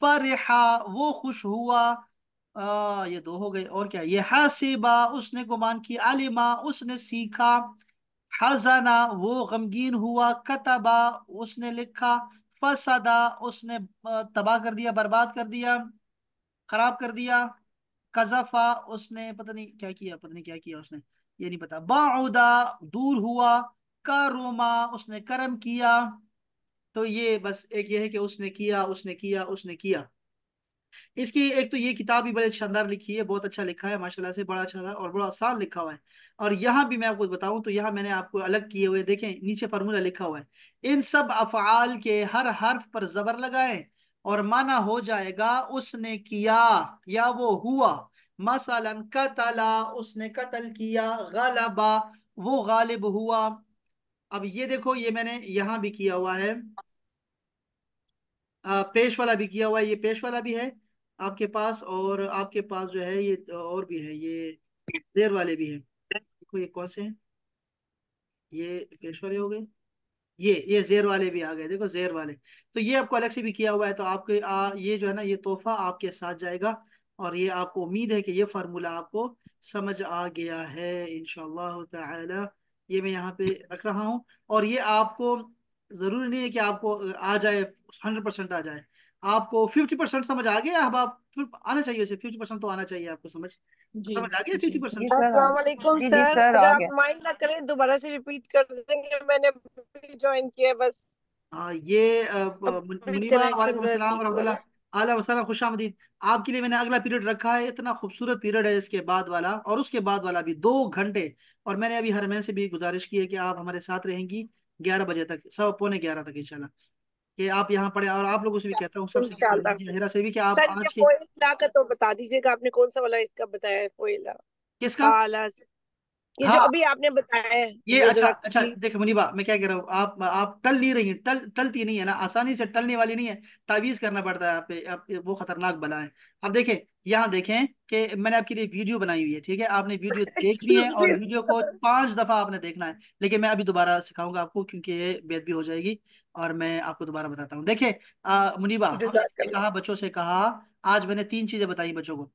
فرحا وہ خوش ہوا یہ دو ہو گئے اور کیا یہ حاسبا اس نے گمان کی علما اس نے سیکھا ہزانہ وہ غمگین ہوا کتبا اس نے لکھا فسدا اس نے تباہ کر دیا برباد کر دیا خراب کر دیا قذفا اس نے پتہ نہیں کیا کیا پتہ نہیں کیا کیا اس نے یہ نہیں پتا باعدا دور ہوا کروما اس نے کرم کیا تو یہ بس ایک یہ ہے کہ اس نے کیا اس نے کیا اس نے کیا اس کی ایک تو یہ کتاب بھی بڑے شاندار لکھی ہے بہت اچھا لکھا ہے ماشاءاللہ سے بڑا اچھا تھا اور بڑا آسان لکھا ہوا ہے اور یہاں بھی میں آپ کو بتاؤں تو یہاں میں نے آپ کو الگ کیے ہوئے دیکھیں نیچے فرمولا لکھا ہوا ہے ان سب افعال کے ہر حرف پر زبر لگائیں اور مانا ہو جائے گا اس نے کیا یا وہ ہوا مثلا قتلا اس نے قتل کیا غلبا وہ غالب ہوا اب یہ دیکھو یہ میں نے یہاں بھی کیا ہوا ہے پیش والا بھی کیا ہوا ہے یہ پیش والا بھی ہے آپ کے پاس اور آپ کے پاس جو ہے یہ اور بھی ہے یہ والے بھی ہیں یہ کون سے ہیں یہ یہ یہ پیش والے ہو گئے زیر والے بھی دیکھو زیر والے تو یہ آپ کو الگ سے بھی کیا ہوا ہے تو آپ کے یہ جو ہے نا یہ تحفہ آپ کے ساتھ جائے گا اور یہ آپ کو امید ہے کہ یہ فارمولا آپ کو سمجھ آ گیا ہے انشاءاللہ تعالی یہ میں یہاں پہ رکھ رہا ہوں اور یہ آپ کو ضروری نہیں ہے کہ آپ کو آ جائے ہنڈریڈ پرسینٹ آ جائے آپ کو ففٹی پرسینٹ سمجھ آ گیا چاہیے اسے ففٹی تو آنا چاہیے آپ کو سمجھ جی، آ گیا جی، جی۔ دوبارہ آپ کے لیے میں نے اگلا پیریڈ رکھا ہے اتنا خوبصورت پیریڈ ہے اس کے بعد والا اور اس کے بعد والا بھی دو گھنٹے اور میں نے ابھی ہر سے بھی گزارش کی ہے کہ آپ ہمارے ساتھ رہیں گی گیارہ بجے تک پونے گیارہ تک انشاءاللہ کہ آپ یہاں پڑے اور آپ لوگوں سے بھی کہتا ہوں سب سے سے میرا تو بتا دیجیے گا آپ نے کون سا والا اس کا بتایا ہے کس کا یہ ہاں۔ جو ابھی آپ نے بتایا ہے یہ اچھا اچھا دیکھ منیبا میں کیا کہہ رہا ہوں آپ آپ ٹل نہیں رہی ہیں ٹل ٹلتی نہیں ہے نا آسانی سے ٹلنے والی نہیں ہے تعویز کرنا پڑتا ہے آپ پہ وہ خطرناک بلا ہے اب دیکھیں یہاں دیکھیں کہ میں نے آپ کے لیے ویڈیو بنائی ہوئی ہے ٹھیک ہے آپ نے ویڈیو *laughs* دیکھ لی ہے اور ویڈیو کو پانچ دفعہ آپ نے دیکھنا ہے لیکن میں ابھی دوبارہ سکھاؤں گا آپ کو کیونکہ یہ بےد بھی ہو جائے گی اور میں آپ کو دوبارہ بتاتا ہوں دیکھیں منیبا کہا بچوں سے کہا آج میں نے تین چیزیں بتائی بچوں کو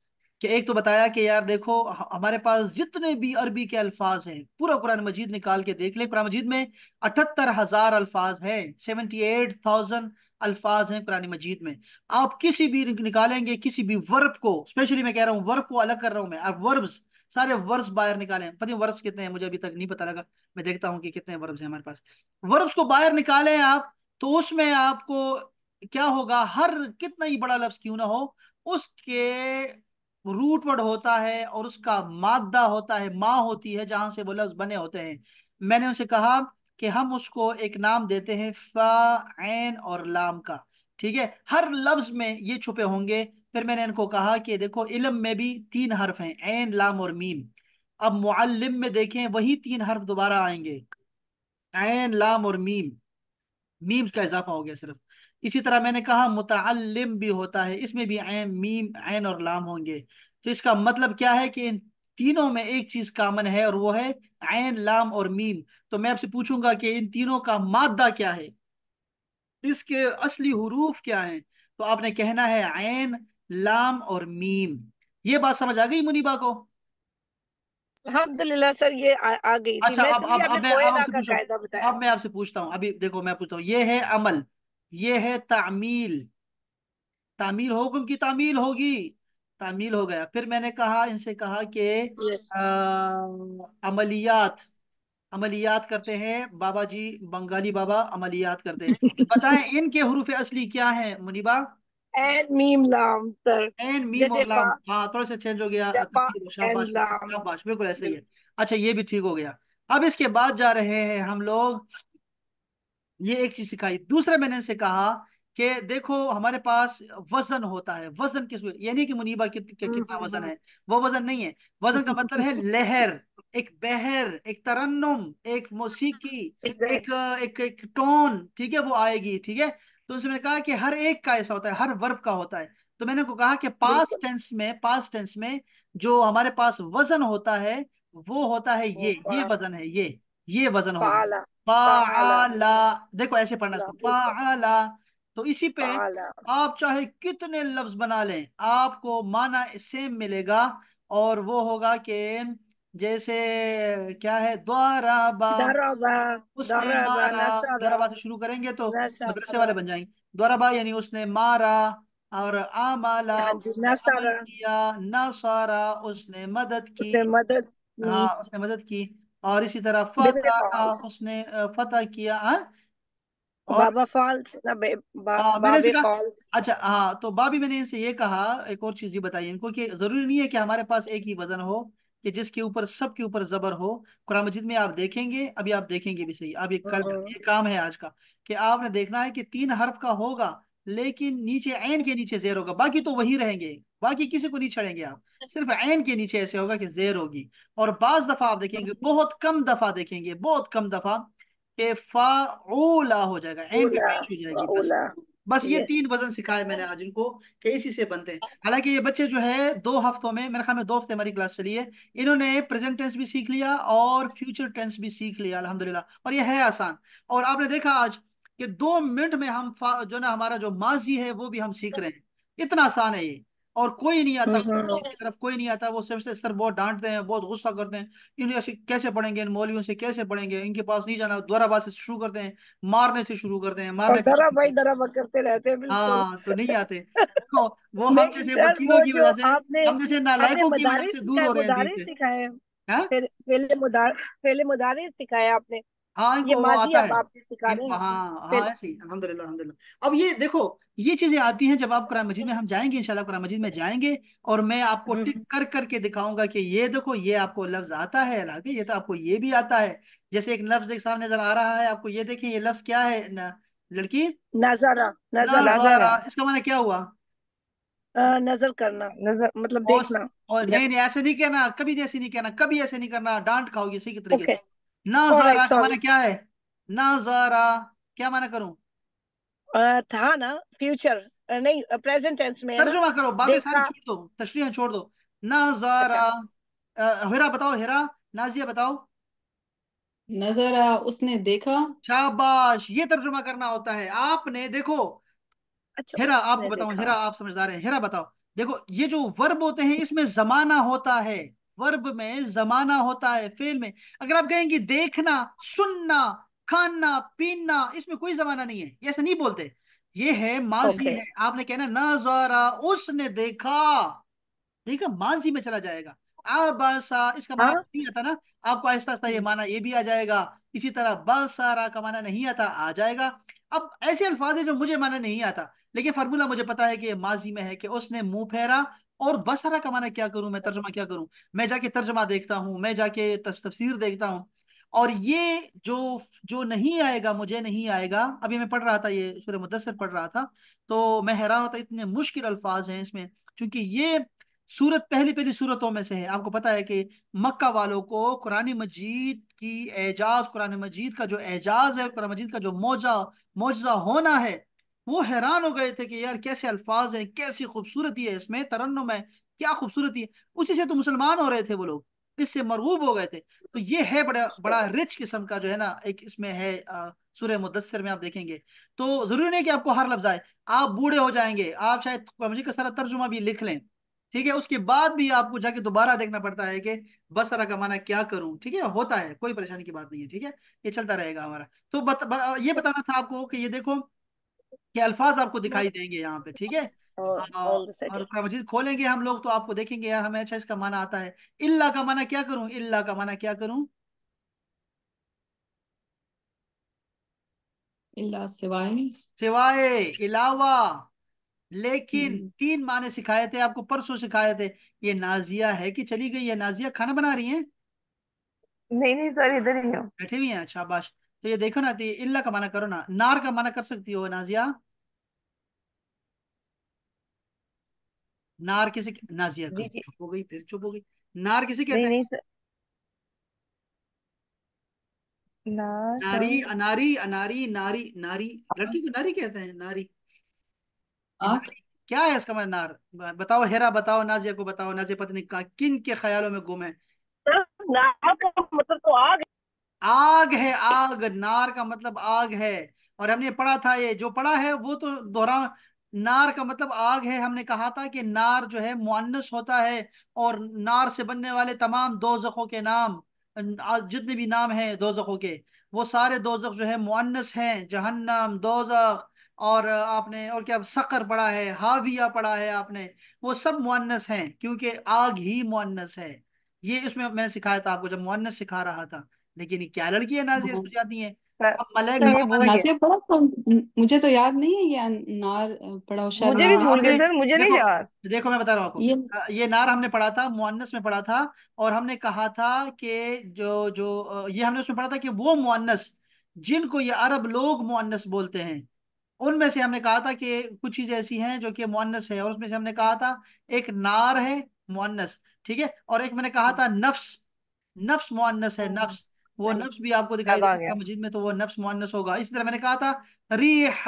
کہ ایک تو بتایا کہ یار دیکھو ہمارے پاس جتنے بھی عربی کے الفاظ ہیں پورا قرآن مجید نکال کے دیکھ لیں قرآن مجید میں اٹھتر ہزار الفاظ ہیں سیونٹی ایٹ تھاؤزنڈ الفاظ ہیں قرآن مجید میں آپ کسی بھی نکالیں گے کسی بھی ورب کو اسپیشلی میں کہہ رہا ہوں ورب کو الگ کر رہا ہوں میں آپ وربز سارے وربز باہر نکالیں پتہ نہیں وربز کتنے ہیں مجھے ابھی تک نہیں پتہ لگا میں دیکھتا ہوں کہ کتنے وربز ہیں ہمارے پاس وربز کو باہر نکالیں آپ تو اس میں آپ کو کیا ہوگا ہر کتنا ہی بڑا لفظ کیوں نہ ہو اس کے روٹ وڈ ہوتا ہے اور اس کا مادہ ہوتا ہے ماں ہوتی ہے جہاں سے وہ لفظ بنے ہوتے ہیں میں نے اسے کہا کہ ہم اس کو ایک نام دیتے ہیں فا عین اور لام کا ٹھیک ہے ہر لفظ میں یہ چھپے ہوں گے پھر میں نے ان کو کہا کہ دیکھو علم میں بھی تین حرف ہیں عین لام اور میم اب معلم میں دیکھیں وہی تین حرف دوبارہ آئیں گے عین لام اور میم میم کا اضافہ ہو گیا صرف اسی طرح میں نے کہا متعلم بھی ہوتا ہے اس میں بھی عین میم عین اور لام ہوں گے تو اس کا مطلب کیا ہے کہ ان تینوں میں ایک چیز کامن ہے اور وہ ہے عین لام اور میم تو میں آپ سے پوچھوں گا کہ ان تینوں کا مادہ کیا ہے اس کے اصلی حروف کیا ہیں تو آپ نے کہنا ہے عین لام اور میم یہ بات سمجھ آ گئی منیبا کو الحمدللہ سر یہ اب میں آپ سے پوچھتا ہوں ابھی دیکھو میں پوچھتا ہوں یہ ہے عمل یہ ہے تعمیل تعمیل ہو کی تعمیل ہوگی تعمیل ہو گیا پھر میں نے کہا ان سے کہا کہ عملیات عملیات کرتے ہیں بابا جی بنگالی بابا عملیات کرتے ہیں *laughs* بتائیں ان کے حروف اصلی کیا ہیں منیبا این این میم میم لام لام سر ہاں تھوڑا سا چینج ہو گیا بالکل ایسے جی۔ اچھا یہ بھی ٹھیک ہو گیا اب اس کے بعد جا رہے ہیں ہم لوگ یہ ایک چیز سکھائی دوسرا میں نے سے کہا کہ دیکھو ہمارے پاس وزن ہوتا ہے وزن کس یعنی کہ منیبا وزن ہے وہ وزن نہیں ہے وزن کا مطلب ہے لہر ایک بہر ایک ترنم ایک موسیقی ایک ٹون ٹھیک ہے وہ آئے گی ٹھیک ہے تو اس میں نے کہا کہ ہر ایک کا ایسا ہوتا ہے ہر ورب کا ہوتا ہے تو میں نے کہا کہ پاس ٹینس میں پاس ٹینس میں جو ہمارے پاس وزن ہوتا ہے وہ ہوتا ہے یہ یہ وزن ہے یہ یہ وزن ہوگا فعلا دیکھو ایسے پڑھنا تھا فعلا تو اسی پہ آپ چاہے کتنے لفظ بنا لیں آپ کو معنی سیم ملے گا اور وہ ہوگا کہ جیسے کیا ہے دوارابا اس نے مارا دوارابا سے شروع کریں گے تو مدرسے والے بن جائیں دوارابا یعنی اس نے مارا اور آمالا ہاں جی، نصارا اس نے مدد کی اس نے مدد کی ہاں، اور اسی طرح فتح فتح اس نے کیا ہاں تو بابی میں نے ان سے یہ کہا ایک اور چیز یہ بتائی ان کو کہ ضروری نہیں ہے کہ ہمارے پاس ایک ہی وزن ہو کہ جس کے اوپر سب کے اوپر زبر ہو قرآن مجید میں آپ دیکھیں گے ابھی آپ دیکھیں گے بھی صحیح اب یہ ہاں۔ کام ہے آج کا کہ آپ نے دیکھنا ہے کہ تین حرف کا ہوگا لیکن نیچے عین کے نیچے زیر ہوگا باقی تو وہی رہیں گے باقی کسی کو نہیں چھڑیں گے آپ صرف عین کے نیچے ایسے ہوگا کہ زیر ہوگی اور بعض دفعہ آپ دیکھیں گے بہت کم دفعہ دیکھیں گے بہت کم دفعہ کہ ہو جائے جائے گا عین کے گی بس یہ تین وزن سکھائے میں نے آج ان کو کہ اسی سے بنتے ہیں حالانکہ یہ بچے جو ہے دو ہفتوں میں میرے خیال میں دو ہفتے ہماری کلاس چلی ہے انہوں نے پریزنٹ ٹینس بھی سیکھ لیا اور فیوچر ٹینس بھی سیکھ لیا الحمدللہ اور یہ ہے آسان اور آپ نے دیکھا آج کہ دو منٹ میں ہم جو نا ہمارا جو ماضی ہے وہ بھی ہم سیکھ رہے ہیں اتنا آسان ہے یہ اور کوئی نہیں آتا ہاں، ہاں۔ طرف کوئی نہیں آتا وہ سے سر بہت ڈانٹتے ہیں بہت غصہ کرتے ہیں انہیں سے کیسے پڑھیں گے ان مولویوں سے کیسے پڑھیں گے ان کے پاس نہیں جانا دورہ بات سے شروع کرتے ہیں مارنے سے شروع کرتے ہیں مارنے درہ بھائی درہ کرتے رہتے ہیں ہاں تو نہیں آتے *laughs* وہ ہم جیسے وکیلوں کی وجہ سے ہم جیسے نالائکوں کی وجہ سے دور ہو رہے ہیں ہاں؟ پہلے مدارس سکھایا آپ نے ہاں الحمد للہ الحمد للہ اب یہ دیکھو یہ چیزیں آتی ہیں جب آپ قرآن مجید میں ہم جائیں گے انشاءاللہ قرآن مجید میں جائیں گے اور میں آپ کو ٹک کر کر کے دکھاؤں گا کہ یہ دیکھو یہ آپ کو لفظ آتا ہے حالانکہ یہ تو آپ کو یہ بھی آتا ہے جیسے ایک لفظ ایک سامنے نظر آ رہا ہے آپ کو یہ دیکھیں یہ لفظ کیا ہے لڑکی نظارہ نظارہ اس کا معنی کیا ہوا نظر کرنا نظر مطلب دیکھنا نہیں نہیں ایسے نہیں کہنا کبھی ایسے نہیں کہنا کبھی ایسے نہیں کرنا ڈانٹ کھاؤ گے اسی کے طریقے سے کیا معنی کروں تھا نا فیوچرا اچھا۔ ہیرا بتاؤ نظر اس نے دیکھا شاباش یہ ترجمہ کرنا ہوتا ہے آپ نے دیکھو اچھا، ہیرا آپ بتاؤ ہیرا آپ سمجھدار ہیں ہیرا بتاؤ دیکھو یہ جو ورب ہوتے ہیں اس میں زمانہ ہوتا ہے ورب میں زمانہ ہوتا ہے میں اگر آپ کہیں گے دیکھنا سننا کھانا پیننا اس میں کوئی زمانہ نہیں ہے ایسا نہیں بولتے یہ ہے ماضی ہے آپ نے نے کہنا اس دیکھا دیکھا ماضی میں چلا جائے گا آباسا اس کا معنی ہاں؟ نہیں آتا نا آپ کو آہستہ آہستہ یہ معنی یہ بھی آ جائے گا اسی طرح باسارا کا معنی نہیں آتا آ جائے گا اب ایسے الفاظ ہیں جو مجھے معنی نہیں آتا لیکن فرمولہ مجھے پتا ہے کہ یہ ماضی میں ہے کہ اس نے منہ پھیرا اور بسرا معنی کیا کروں میں ترجمہ کیا کروں میں جا کے ترجمہ دیکھتا ہوں میں جا کے تفسیر دیکھتا ہوں اور یہ جو جو نہیں آئے گا مجھے نہیں آئے گا ابھی میں پڑھ رہا تھا یہ سورہ مدثر پڑھ رہا تھا تو میں حیران ہوتا اتنے مشکل الفاظ ہیں اس میں چونکہ یہ سورت پہلی پہلی صورتوں میں سے ہے آپ کو پتا ہے کہ مکہ والوں کو قرآن مجید کی اعجاز قرآن مجید کا جو اعجاز ہے قرآن مجید کا جو موجہ موجزہ ہونا ہے وہ حیران ہو گئے تھے کہ یار کیسے الفاظ ہیں کیسی خوبصورتی ہے اس میں ترنم ہے کیا خوبصورتی ہے اسی سے تو مسلمان ہو رہے تھے وہ لوگ اس سے مرغوب ہو گئے تھے تو یہ ہے بڑا بڑا رچ قسم کا جو ہے نا ایک اس میں ہے سورہ میں آپ دیکھیں گے تو ضروری نہیں کہ آپ کو ہر لفظ آئے آپ بوڑھے ہو جائیں گے آپ شاید مجھے سر ترجمہ بھی لکھ لیں ٹھیک ہے اس کے بعد بھی آپ کو جا کے دوبارہ دیکھنا پڑتا ہے کہ بس رارا کا معنی کیا کروں ٹھیک ہے ہوتا ہے کوئی پریشانی کی بات نہیں ہے ٹھیک ہے یہ چلتا رہے گا ہمارا تو یہ بتانا تھا آپ کو کہ یہ دیکھو کے الفاظ آپ کو دکھائی دیں گے یہاں پہ ٹھیک ہے اور قرآن مجید کھولیں گے ہم لوگ تو آپ کو دیکھیں گے یار ہمیں اچھا اس کا معنی آتا ہے اللہ کا معنی کیا کروں اللہ کا معنی کیا کروں اللہ سوائے سوائے علاوہ لیکن تین معنی سکھائے تھے آپ کو پرسوں سکھائے تھے یہ نازیہ ہے کہ چلی گئی ہے نازیہ کھانا بنا رہی ہیں نہیں نہیں سر ادھر ہی ہوں بیٹھے ہوئی ہیں اچھا باش تو یہ دیکھو نا تھی اللہ کا منع کرو نا نار کا منع کر سکتی ہو نازیہ نار کسی نازیہ چھپ ہو گئی پھر چھپ ہو گئی نار کسی کہتے ہیں ناری اناری اناری ناری ناری لڑکی کو ناری کہتے ہیں ناری کیا ہے اس کا مطلب نار بتاؤ ہیرا بتاؤ نازیہ کو بتاؤ نازیہ پتنی کن کے خیالوں میں گم ہے نار کا مطلب تو آگ آگ ہے آگ نار کا مطلب آگ ہے اور ہم نے پڑھا تھا یہ جو پڑھا ہے وہ تو دوہرا نار کا مطلب آگ ہے ہم نے کہا تھا کہ نار جو ہے معنس ہوتا ہے اور نار سے بننے والے تمام دوزخوں کے نام جتنے بھی نام ہیں دوزخوں کے وہ سارے دوزخ جو ہے معنس ہیں جہنم دوزخ اور آپ نے اور کیا سقر پڑھا ہے حاویہ پڑھا ہے آپ نے وہ سب معنس ہیں کیونکہ آگ ہی معنس ہے یہ اس میں میں نے سکھایا تھا آپ کو جب معنس سکھا رہا تھا لیکن کیا لڑکی ہے نازیہ مجھے تو یاد نہیں ہے دیکھو میں بتا رہا ہوں یہ نار ہم نے پڑھا تھا مونس میں پڑھا تھا اور ہم نے کہا تھا کہ جو جو یہ ہم نے اس میں پڑھا تھا کہ وہ معس جن کو یہ عرب لوگ معانس بولتے ہیں ان میں سے ہم نے کہا تھا کہ کچھ چیزیں ایسی ہیں جو کہ مونس ہے اور اس میں سے ہم نے کہا تھا ایک نار ہے معانس ٹھیک ہے اور ایک میں نے کہا تھا نفس نفس معانس ہے ہاں۔ نفس وہ ہاں جی۔ نفس بھی آپ کو دکھائی مجید میں تو وہ نفس مونس ہوگا اسی طرح میں نے کہا تھا ریح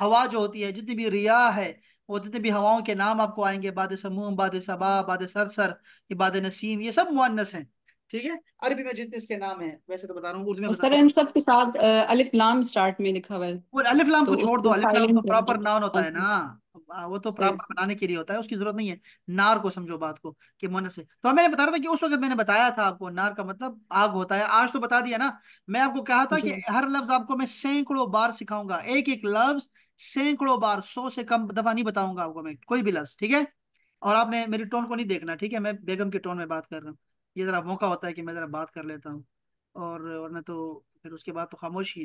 ہوا جو ہوتی ہے جتنی بھی ریا ہے وہ جتنی بھی ہواؤں کے نام آپ کو آئیں گے باد سموم باد صبا باد سرسر باد نسیم یہ سب مونس ہیں ٹھیک ہے عربی میں جتنے اس کے نام ہیں ویسے تو بتا رہا ہوں سر ان سب کے ساتھ الف لام سٹارٹ میں لکھا ہوا ہے نا وہ تو پراپر بنانے کے لیے ہوتا ہے اس کی ضرورت نہیں ہے نار کو سمجھو بات کو کہ مونس سے تو میں نے بتایا تھا آپ کو نار کا مطلب آگ ہوتا ہے آج تو بتا دیا نا میں آپ کو کہا تھا جی۔ کہ ہر لفظ آپ کو میں سینکڑوں بار سکھاؤں گا ایک ایک لفظ سینکڑوں بار سو سے کم دفعہ نہیں بتاؤں گا آپ کو میں کوئی بھی لفظ ٹھیک ہے اور آپ نے میری ٹون کو نہیں دیکھنا ٹھیک ہے میں بیگم کے ٹون میں بات کر رہا ہوں یہ ذرا موقع ہوتا ہے کہ میں ذرا بات کر لیتا ہوں اور ورنہ تو پھر اس کے بعد تو خاموش ہے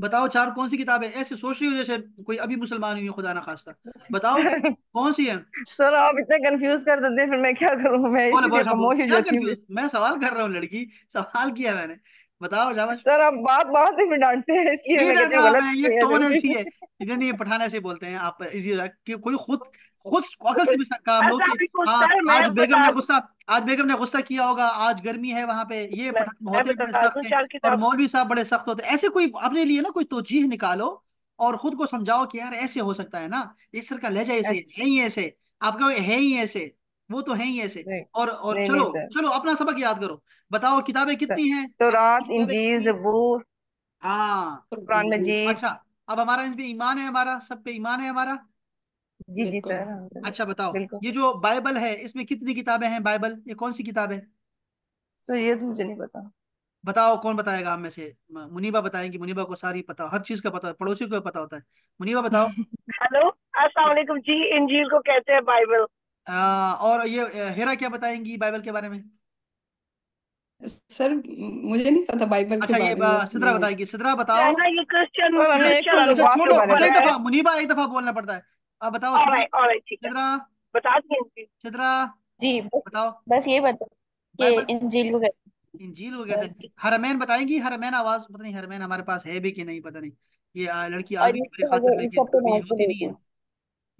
بتاؤ چار کون سی کتاب ہے ایسے سوچ رہی ہو جیسے کوئی ابھی مسلمان ہوئی ہے خدا نہ خاصتا بتاؤ کون سی ہے سر آپ اتنے کنفیوز کر دیتے ہیں پھر میں کیا کروں میں سوال کر رہا ہوں لڑکی سوال کیا میں نے بتاؤ جاوید سر آپ بات بات ہی ڈانٹتے ہیں اس لیے میں کہتے ہیں یہ ٹون ایسی ہے یعنی یہ پٹھان ایسے بولتے ہیں آپ ایزی رکھ کہ کوئی خود خود کوکل سے بھی کام لو کہ آج بیگم نے غصہ آج بیگم نے غصہ کیا ہوگا آج گرمی ہے وہاں پہ یہ پٹھان ہوتے بڑے سخت ہیں اور مولوی صاحب بڑے سخت ہوتے ہیں ایسے کوئی اپنے لیے نا کوئی توجیہ نکالو اور خود کو سمجھاؤ کہ یار ایسے ہو سکتا ہے نا اس طرح کا لہجہ ایسے اچھا۔ ہے ہی ایسے آپ کا ہے ہی ایسے وہ تو ہیں ہی ایسے اور چلو چلو اپنا سبق یاد کرو بتاؤ کتابیں کتنی ہیں انجیل زبور ہاں، قرآن مجید اچھا اب ہمارا ہمارا ایمان ہے سب پہ ایمان ہے ہمارا جی جی سر اچھا بتاؤ یہ جو بائبل ہے اس میں کتنی کتابیں ہیں بائبل یہ کون سی کتاب ہے سر یہ تو مجھے نہیں پتا بتاؤ کون بتائے گا ہم میں سے منیبا بتائیں گی منیبا کو ساری پتا ہر چیز کا پتا پڑوسی کو پتا ہوتا ہے منیبا بتاؤ ہلو السلام علیکم جی انجیل کو کہتے ہیں بائبل اور یہ ہیرا کیا بتائیں گی بائبل کے بارے میں سر مجھے نہیں پتا بائبل کے اچھا، بارے میں سدرا بتائے گی سدرا بتاؤ ایک اچھا اچھا، دفعہ منیبا ایک دفعہ بولنا پڑتا ہے آپ بتاؤ سدرا بتا جی۔ سدرا جی بتاؤ بس یہ بتا انجیل وغیرہ انجیل ہو گیا تھا ہرمین بتائیں گی ہرمین آواز پتہ نہیں ہرمین ہمارے پاس ہے بھی کہ نہیں پتہ نہیں یہ لڑکی آگے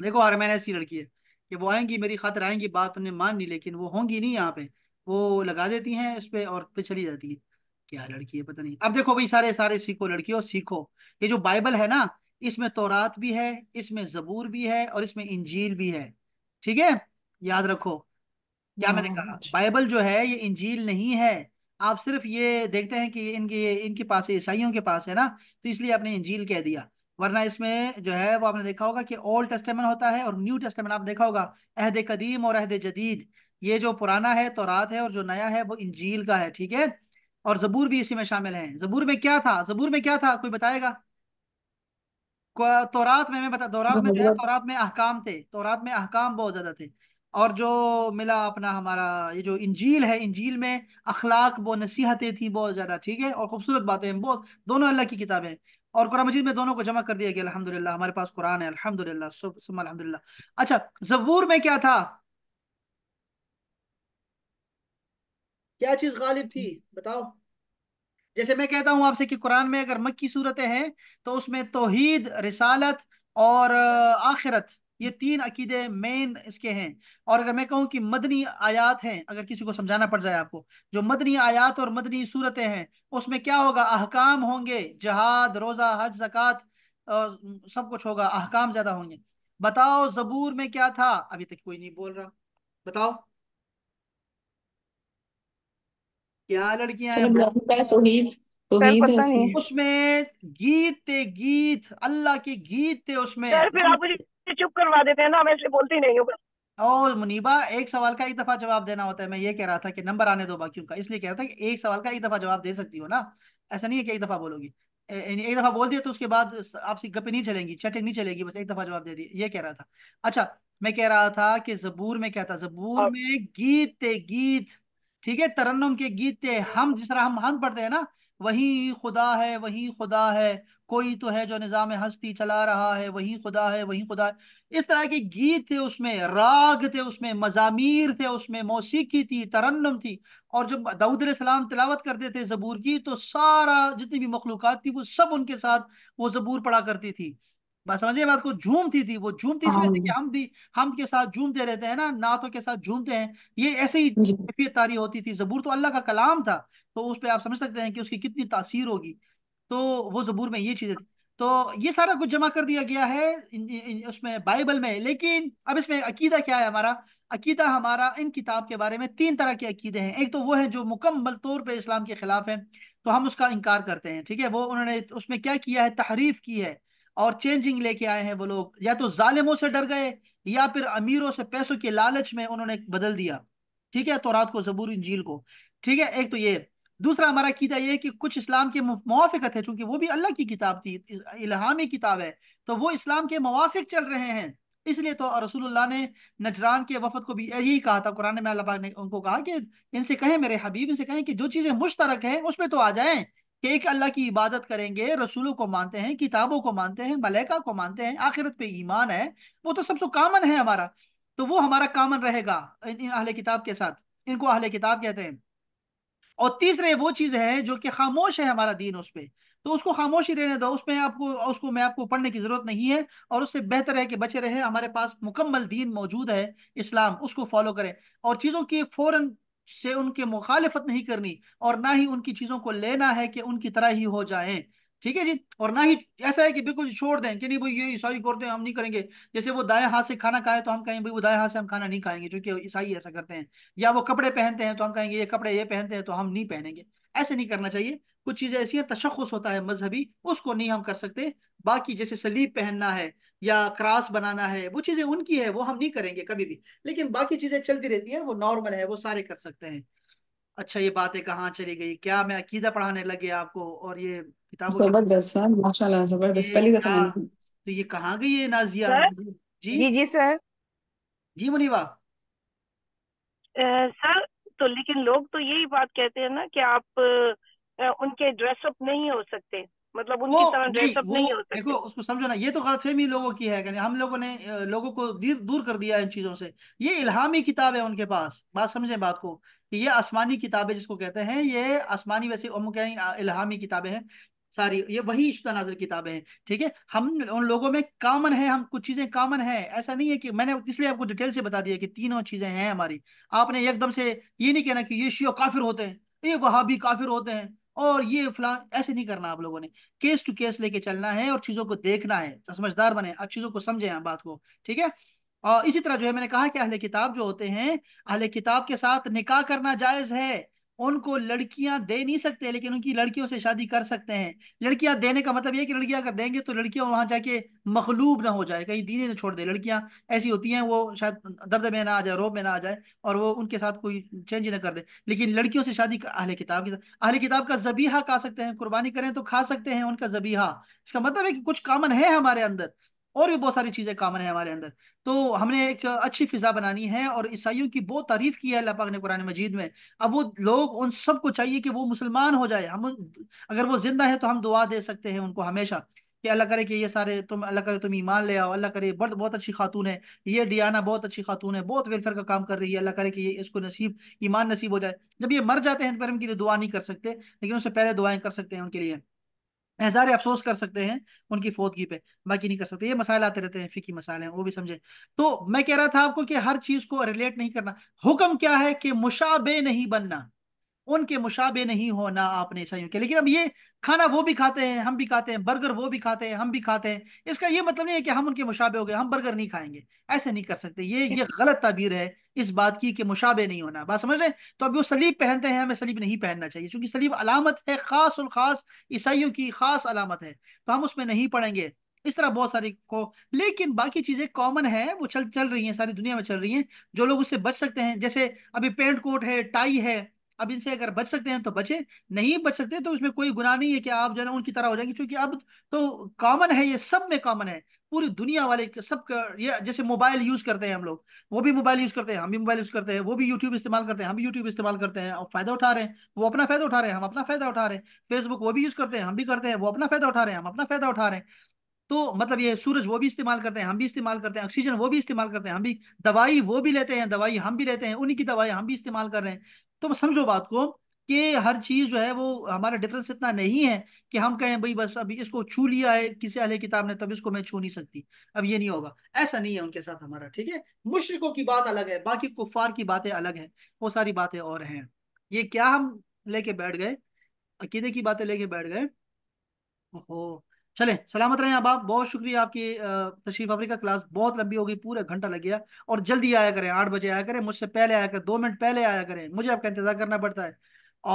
دیکھو ہرمین ایسی لڑکی ہے کہ وہ آئیں گی میری خاطر آئیں گی بات انہیں مان لی لیکن وہ ہوں گی نہیں یہاں پہ وہ لگا دیتی ہیں اس پہ اور پہ چلی جاتی ہے کیا لڑکی ہے پتہ نہیں اب دیکھو بھائی سارے سارے سیکھو لڑکیوں سیکھو یہ جو بائبل ہے نا اس میں تورات بھی ہے اس میں زبور بھی ہے اور اس میں انجیل بھی ہے ٹھیک ہے یاد رکھو کیا میں نے کہا ہاں، جی۔ بائبل جو ہے یہ انجیل نہیں ہے آپ صرف یہ دیکھتے ہیں کہ ان کے ان کے پاس عیسائیوں کے پاس ہے نا تو اس لیے آپ نے انجیل کہہ دیا ورنہ اس میں جو ہے وہ آپ نے دیکھا ہوگا کہ اولڈ ٹیسٹیمن ہوتا ہے اور نیو آپ دیکھا ہوگا عہد قدیم اور عہد جدید یہ جو پرانا ہے تو رات ہے اور جو نیا ہے وہ انجیل کا ہے ٹھیک ہے اور زبور بھی اسی میں شامل ہیں زبور میں کیا تھا زبور میں کیا تھا کوئی بتائے گا تورات میں میں میں میں بتا تورات احکام تھے تورات میں احکام بہت زیادہ تھے اور جو ملا اپنا ہمارا یہ جو انجیل ہے انجیل میں اخلاق وہ نصیحتیں تھیں بہت زیادہ ٹھیک ہے اور خوبصورت باتیں بہت دونوں اللہ کی کتابیں اور قرآن مجید میں دونوں کو جمع کر دیا گیا ہمارے پاس قرآن ہے اچھا زبور میں کیا تھا کیا چیز غالب تھی بتاؤ جیسے میں کہتا ہوں آپ سے کہ قرآن میں اگر مکی صورتیں ہیں تو اس میں توحید رسالت اور آخرت یہ تین عقیدے مین اس کے ہیں اور اگر میں کہوں کہ مدنی آیات ہیں اگر کسی کو سمجھانا پڑ جائے آپ کو جو مدنی آیات اور مدنی صورتیں ہیں اس میں کیا ہوگا احکام ہوں گے جہاد روزہ حج سب کچھ ہوگا احکام زیادہ ہوں گے بتاؤ زبور میں کیا تھا ابھی تک کوئی نہیں بول رہا بتاؤ کیا لڑکیاں اس میں گیت تھے گیت اللہ کے گیت تھے اس میں چپ کروا دیتے ہیں نا میں اس لیے بولتی نہیں ہوں بس اور منیبا ایک سوال کا ایک دفعہ جواب دینا ہوتا ہے میں یہ کہہ رہا تھا کہ نمبر آنے دو باقیوں کا اس لیے کہہ رہا تھا کہ ایک سوال کا ایک دفعہ جواب دے سکتی ہو نا ایسا نہیں ہے کہ ایک دفعہ بولو گی یعنی ایک دفعہ بول دیا تو اس کے بعد آپ سے گپیں نہیں چلیں گی چٹیں نہیں چلے گی بس ایک دفعہ جواب دے دی یہ کہہ رہا تھا اچھا میں کہہ رہا تھا کہ زبور میں کیا تھا زبور ہاں۔ میں گیت گیت ٹھیک ہے ترنم کے گیت ہم جس طرح ہم ہم پڑھتے ہیں نا وہی خدا ہے وہی خدا ہے کوئی تو ہے جو نظام ہستی چلا رہا ہے وہی خدا ہے وہی خدا ہے اس طرح کے گیت تھے اس میں راگ تھے اس میں مضامیر تھے اس میں موسیقی تھی ترنم تھی اور جب علیہ السلام تلاوت کرتے تھے زبور کی تو سارا جتنی بھی مخلوقات تھی وہ سب ان کے ساتھ وہ زبور پڑا کرتی تھی بس سمجھے بات کو جھومتی تھی وہ جھومتی اس سے کہ ہاں۔ ہم بھی ہم کے ساتھ جھومتے رہتے ہیں نا نعتوں کے ساتھ جھومتے ہیں یہ ایسے ہی جی۔ تاری ہوتی تھی زبور تو اللہ کا کلام تھا تو اس پہ آپ سمجھ سکتے ہیں کہ اس کی کتنی تاثیر ہوگی تو وہ زبور میں یہ چیزیں تو یہ سارا کچھ جمع کر دیا گیا ہے اس میں بائبل میں لیکن اب اس میں عقیدہ کیا ہے ہمارا عقیدہ ہمارا ان کتاب کے بارے میں تین طرح کے عقیدے ہیں ایک تو وہ ہیں جو مکمل طور پہ اسلام کے خلاف ہیں تو ہم اس کا انکار کرتے ہیں ٹھیک ہے وہ انہوں نے اس میں کیا کیا ہے تحریف کی ہے اور چینجنگ لے کے آئے ہیں وہ لوگ یا تو ظالموں سے ڈر گئے یا پھر امیروں سے پیسوں کے لالچ میں انہوں نے بدل دیا ٹھیک ہے تو رات کو زبور انجیل کو ٹھیک ہے ایک تو یہ دوسرا ہمارا قیدہ یہ کہ کچھ اسلام کے موافقت ہے چونکہ وہ بھی اللہ کی کتاب تھی الہامی کتاب ہے تو وہ اسلام کے موافق چل رہے ہیں اس لیے تو رسول اللہ نے نجران کے وفد کو بھی یہی کہا تھا قرآن میں اللہ نے ان کو کہا کہ ان سے کہیں میرے حبیب ان سے کہیں کہ جو چیزیں مشترک ہیں اس میں تو آ جائیں کہ ایک اللہ کی عبادت کریں گے رسولوں کو مانتے ہیں کتابوں کو مانتے ہیں ملیکہ کو مانتے ہیں آخرت پہ ایمان ہے وہ تو سب تو کامن ہے ہمارا تو وہ ہمارا کامن رہے گا ان اہل کتاب کے ساتھ ان کو اہل کتاب کہتے ہیں اور تیسرے وہ چیز ہے جو کہ خاموش ہے ہمارا دین اس پہ تو اس کو خاموشی رہنے دو اس میں آپ کو اس کو میں آپ کو پڑھنے کی ضرورت نہیں ہے اور اس سے بہتر ہے کہ بچے رہے ہمارے پاس مکمل دین موجود ہے اسلام اس کو فالو کریں اور چیزوں کی فوراً سے ان کے مخالفت نہیں کرنی اور نہ ہی ان کی چیزوں کو لینا ہے کہ ان کی طرح ہی ہو جائیں ٹھیک ہے جی اور نہ ہی ایسا ہے کہ بالکل جی چھوڑ دیں کہ نہیں بھائی یہ عیسائی کرتے ہیں ہم نہیں کریں گے جیسے وہ دائیں ہاتھ سے کھانا کھائے تو ہم کہیں بھائی وہ دائیں ہاتھ سے ہم کھانا نہیں کھائیں گے چونکہ عیسائی ایسا کرتے ہیں یا وہ کپڑے پہنتے ہیں تو ہم کہیں گے یہ کپڑے یہ پہنتے ہیں تو ہم نہیں پہنیں گے ایسے نہیں کرنا چاہیے کچھ چیزیں ایسی ہیں تشخص ہوتا ہے مذہبی اس کو نہیں ہم کر سکتے باقی جیسے سلیب پہننا ہے یا کراس بنانا ہے وہ چیزیں ان کی ہے وہ ہم نہیں کریں گے کبھی بھی لیکن باقی چیزیں چلتی رہتی ہیں وہ نارمل ہے وہ سارے کر سکتے ہیں اچھا یہ باتیں کہاں چلی گئی کیا میں عقیدہ پڑھانے لگے آپ کو اور یہ تو یہ کہاں گئی ہے نازیہ جی جی جی سر جی منیوا سر تو لیکن لوگ تو یہی بات کہتے ہیں نا کہ آپ ان کے ڈریس اپ نہیں ہو سکتے مطلب ان کی طرح ڈریس اپ نہیں ہو دیکھو اس کو سمجھو نا یہ تو غلط فہمی لوگوں کی ہے ہم لوگوں نے لوگوں کو دیر دور کر دیا ہے ان چیزوں سے یہ الہامی کتاب ہے ان کے پاس بات سمجھیں بات کو کہ یہ آسمانی کتابیں جس کو کہتے ہیں یہ آسمانی ویسے ام کہیں الہامی کتابیں ہیں ساری یہ وہی نازل کتابیں ہیں ٹھیک ہے ہم ان لوگوں میں کامن ہے ہم کچھ چیزیں کامن ہیں ایسا نہیں ہے کہ میں نے اس لیے آپ کو ڈیٹیل سے بتا دیا کہ تینوں چیزیں ہیں ہماری آپ نے ایک دم سے یہ نہیں کہنا کہ یہ شیو کافر ہوتے ہیں وہاں بھی کافر ہوتے ہیں اور یہ فلاں ایسے نہیں کرنا آپ لوگوں نے کیس ٹو کیس لے کے چلنا ہے اور چیزوں کو دیکھنا ہے سمجھدار بنے آپ چیزوں کو سمجھیں آپ بات کو ٹھیک ہے اور اسی طرح جو ہے میں نے کہا کہ اہل کتاب جو ہوتے ہیں اہل کتاب کے ساتھ نکاح کرنا جائز ہے ان کو لڑکیاں دے نہیں سکتے لیکن ان کی لڑکیوں سے شادی کر سکتے ہیں لڑکیاں دینے کا مطلب یہ کہ لڑکیاں اگر دیں گے تو لڑکیاں وہاں جا کے مخلوب نہ ہو جائے کہیں دینے نہ چھوڑ دے لڑکیاں ایسی ہوتی ہیں وہ شاید دبدبے میں نہ آ جائے روب میں نہ آ جائے اور وہ ان کے ساتھ کوئی چینج نہ کر دے لیکن لڑکیوں سے شادی اہل کتاب کے ساتھ اہل کتاب کا زبیحہ کھا سکتے ہیں قربانی کریں تو کھا سکتے ہیں ان کا زبیحہ اس کا مطلب ہے کہ کچھ کامن ہے ہمارے اندر اور بھی بہت ساری چیزیں کامن ہیں ہمارے اندر تو ہم نے ایک اچھی فضا بنانی ہے اور عیسائیوں کی بہت تعریف کی ہے اللہ پاک نے قرآن مجید میں اب وہ لوگ ان سب کو چاہیے کہ وہ مسلمان ہو جائے ہم اگر وہ زندہ ہے تو ہم دعا دے سکتے ہیں ان کو ہمیشہ کہ اللہ کرے کہ یہ سارے تم اللہ کرے تم ایمان لے آؤ اللہ کرے برد بہت اچھی خاتون ہے یہ ڈیانا بہت اچھی خاتون ہے بہت ویلفیئر کا کام کر رہی ہے اللہ کرے کہ یہ اس کو نصیب ایمان نصیب ہو جائے جب یہ مر جاتے ہیں تو پھر ہم کے لیے دعا نہیں کر سکتے لیکن سے پہلے دعائیں کر سکتے ہیں ان کے لیے اظہار افسوس کر سکتے ہیں ان کی فوتگی پہ باقی نہیں کر سکتے یہ مسائل آتے رہتے ہیں فقی مسائل ہیں وہ بھی سمجھے تو میں کہہ رہا تھا آپ کو کہ ہر چیز کو ریلیٹ نہیں کرنا حکم کیا ہے کہ مشابہ نہیں بننا ان کے مشابے نہیں ہونا آپ نے عیسائیوں کے لیکن اب یہ کھانا وہ بھی کھاتے ہیں ہم بھی کھاتے ہیں برگر وہ بھی کھاتے ہیں ہم بھی کھاتے ہیں اس کا یہ مطلب نہیں ہے کہ ہم ان کے مشابے ہو گئے ہم برگر نہیں کھائیں گے ایسے نہیں کر سکتے یہ یہ غلط تعبیر ہے اس بات کی کہ مشابے نہیں ہونا بات سمجھ رہے ہیں تو اب وہ سلیب پہنتے ہیں ہمیں سلیب نہیں پہننا چاہیے چونکہ سلیب علامت ہے خاص الخاص عیسائیوں کی خاص علامت ہے تو ہم اس میں نہیں پڑھیں گے اس طرح بہت ساری کو لیکن باقی چیزیں کامن ہیں وہ چل چل رہی ہیں ساری دنیا میں چل رہی ہیں جو لوگ اس سے بچ سکتے ہیں جیسے ابھی پینٹ کوٹ ہے ٹائی ہے اب ان سے اگر بچ سکتے ہیں تو بچے نہیں بچ سکتے تو اس میں کوئی گناہ نہیں ہے کہ آپ جو ہے نا ان کی طرح ہو جائیں گے چونکہ اب تو کامن ہے یہ سب میں کامن ہے پوری دنیا والے سب کا جیسے موبائل یوز کرتے ہیں ہم لوگ وہ بھی موبائل یوز کرتے ہیں ہم بھی موبائل یوز کرتے ہیں وہ بھی یوٹیوب استعمال کرتے ہیں ہم بھی یوٹیوب استعمال کرتے ہیں اور فائدہ اٹھا رہے ہیں وہ اپنا فائدہ اٹھا رہے ہیں ہم اپنا فائدہ اٹھا رہے ہیں فیس بک وہ بھی یوز کرتے ہیں ہم بھی کرتے ہیں وہ اپنا فائدہ اٹھا رہے ہیں ہم اپنا فائدہ اٹھا رہے ہیں تو مطلب یہ سورج وہ بھی استعمال کرتے ہیں ہم بھی استعمال کرتے ہیں آکسیجن وہ بھی استعمال کرتے ہیں ہم بھی دوائی وہ بھی لیتے ہیں دوائی ہم بھی لیتے ہیں انہیں کی دوائی ہم بھی استعمال کر رہے ہیں تو سمجھو بات کو کہ ہر چیز جو ہے وہ ہمارا ڈفرنس اتنا نہیں ہے کہ ہم کہیں بھائی بس ابھی اس کو چھو لیا ہے کسی اہل کتاب نے تب اس کو میں چھو نہیں سکتی اب یہ نہیں ہوگا ایسا نہیں ہے ان کے ساتھ ہمارا ٹھیک ہے مشرقوں کی بات الگ ہے باقی کفار کی باتیں الگ ہیں وہ ساری باتیں اور ہیں یہ کیا ہم لے کے بیٹھ گئے عقیدے کی باتیں لے کے بیٹھ گئے اوہو چلے سلامت رہے ہیں آپ بہت شکریہ آپ کی تشریف افریقہ کا کلاس بہت لمبی ہوگی پورا گھنٹہ لگ گیا اور جلدی آیا کریں آٹھ بجے آیا کریں مجھ سے پہلے آیا کریں دو منٹ پہلے آیا کریں مجھے آپ کا انتظار کرنا پڑتا ہے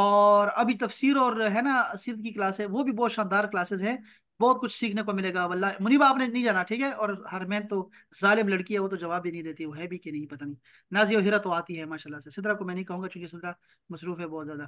اور ابھی تفسیر اور ہے نا سیرت کی کلاس ہے وہ بھی بہت شاندار کلاسز ہیں بہت کچھ سیکھنے کو ملے گا واللہ منیب آپ نے نہیں جانا ٹھیک ہے اور ہر مین تو ظالم لڑکی ہے وہ تو جواب بھی نہیں دیتی وہ ہے بھی کہ نہیں پتہ نہیں نازی و ہیرا تو آتی ہے ماشاءاللہ سے سدرا کو میں نہیں کہوں گا چونکہ سدرا مصروف ہے بہت زیادہ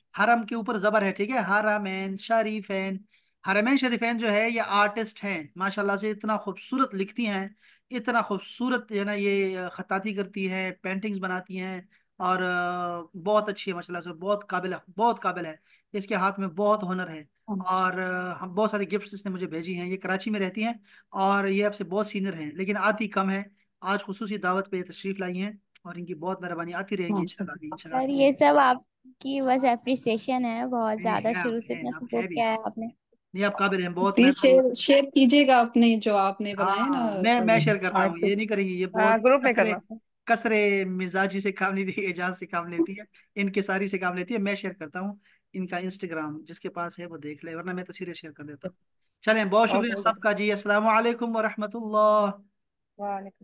حرم کے اوپر زبر ہے ٹھیک ہے حرمین شریفین حرمین شریفین جو ہے یہ آرٹسٹ ہیں ماشاءاللہ سے اتنا خوبصورت لکھتی ہیں اتنا خوبصورت یہ خطاطی کرتی ہیں پینٹنگز بناتی ہیں اور بہت اچھی ہے ماشاءاللہ سے بہت قابل بہت قابل ہے اس کے ہاتھ میں بہت ہنر ہے اچھا۔ اور بہت ساری گفٹس اس نے مجھے بھیجی ہیں یہ کراچی میں رہتی ہیں اور یہ آپ سے بہت سینئر ہیں لیکن آتی کم ہے آج خصوصی دعوت پہ یہ تشریف لائی ہیں اور ان کی بہت مہربانی آتی رہے گی سر یہ سب آپ کی بس اپریسیشن ہے بہت زیادہ شروع سے اتنا سپورٹ کیا ہے آپ نے نہیں آپ قابل ہیں بہت جی، شیئر کیجیے گا اپنے جو آپ نے بنایا نا ہاں، میں شیئر کر رہا ہوں یہ نہیں کریں گے یہ ہاں، بہت گروپ میں کریں کسرے مزاجی سے کام لیتی ہے اعجاز سے کام لیتی ہے ان کے ساری سے کام لیتی ہے میں شیئر کرتا ہوں ان کا انسٹاگرام جس کے پاس ہے وہ دیکھ لے ورنہ میں تصویریں شیئر کر دیتا ہوں چلیں بہت شکریہ سب کا جی السلام علیکم ورحمۃ اللہ وعلیکم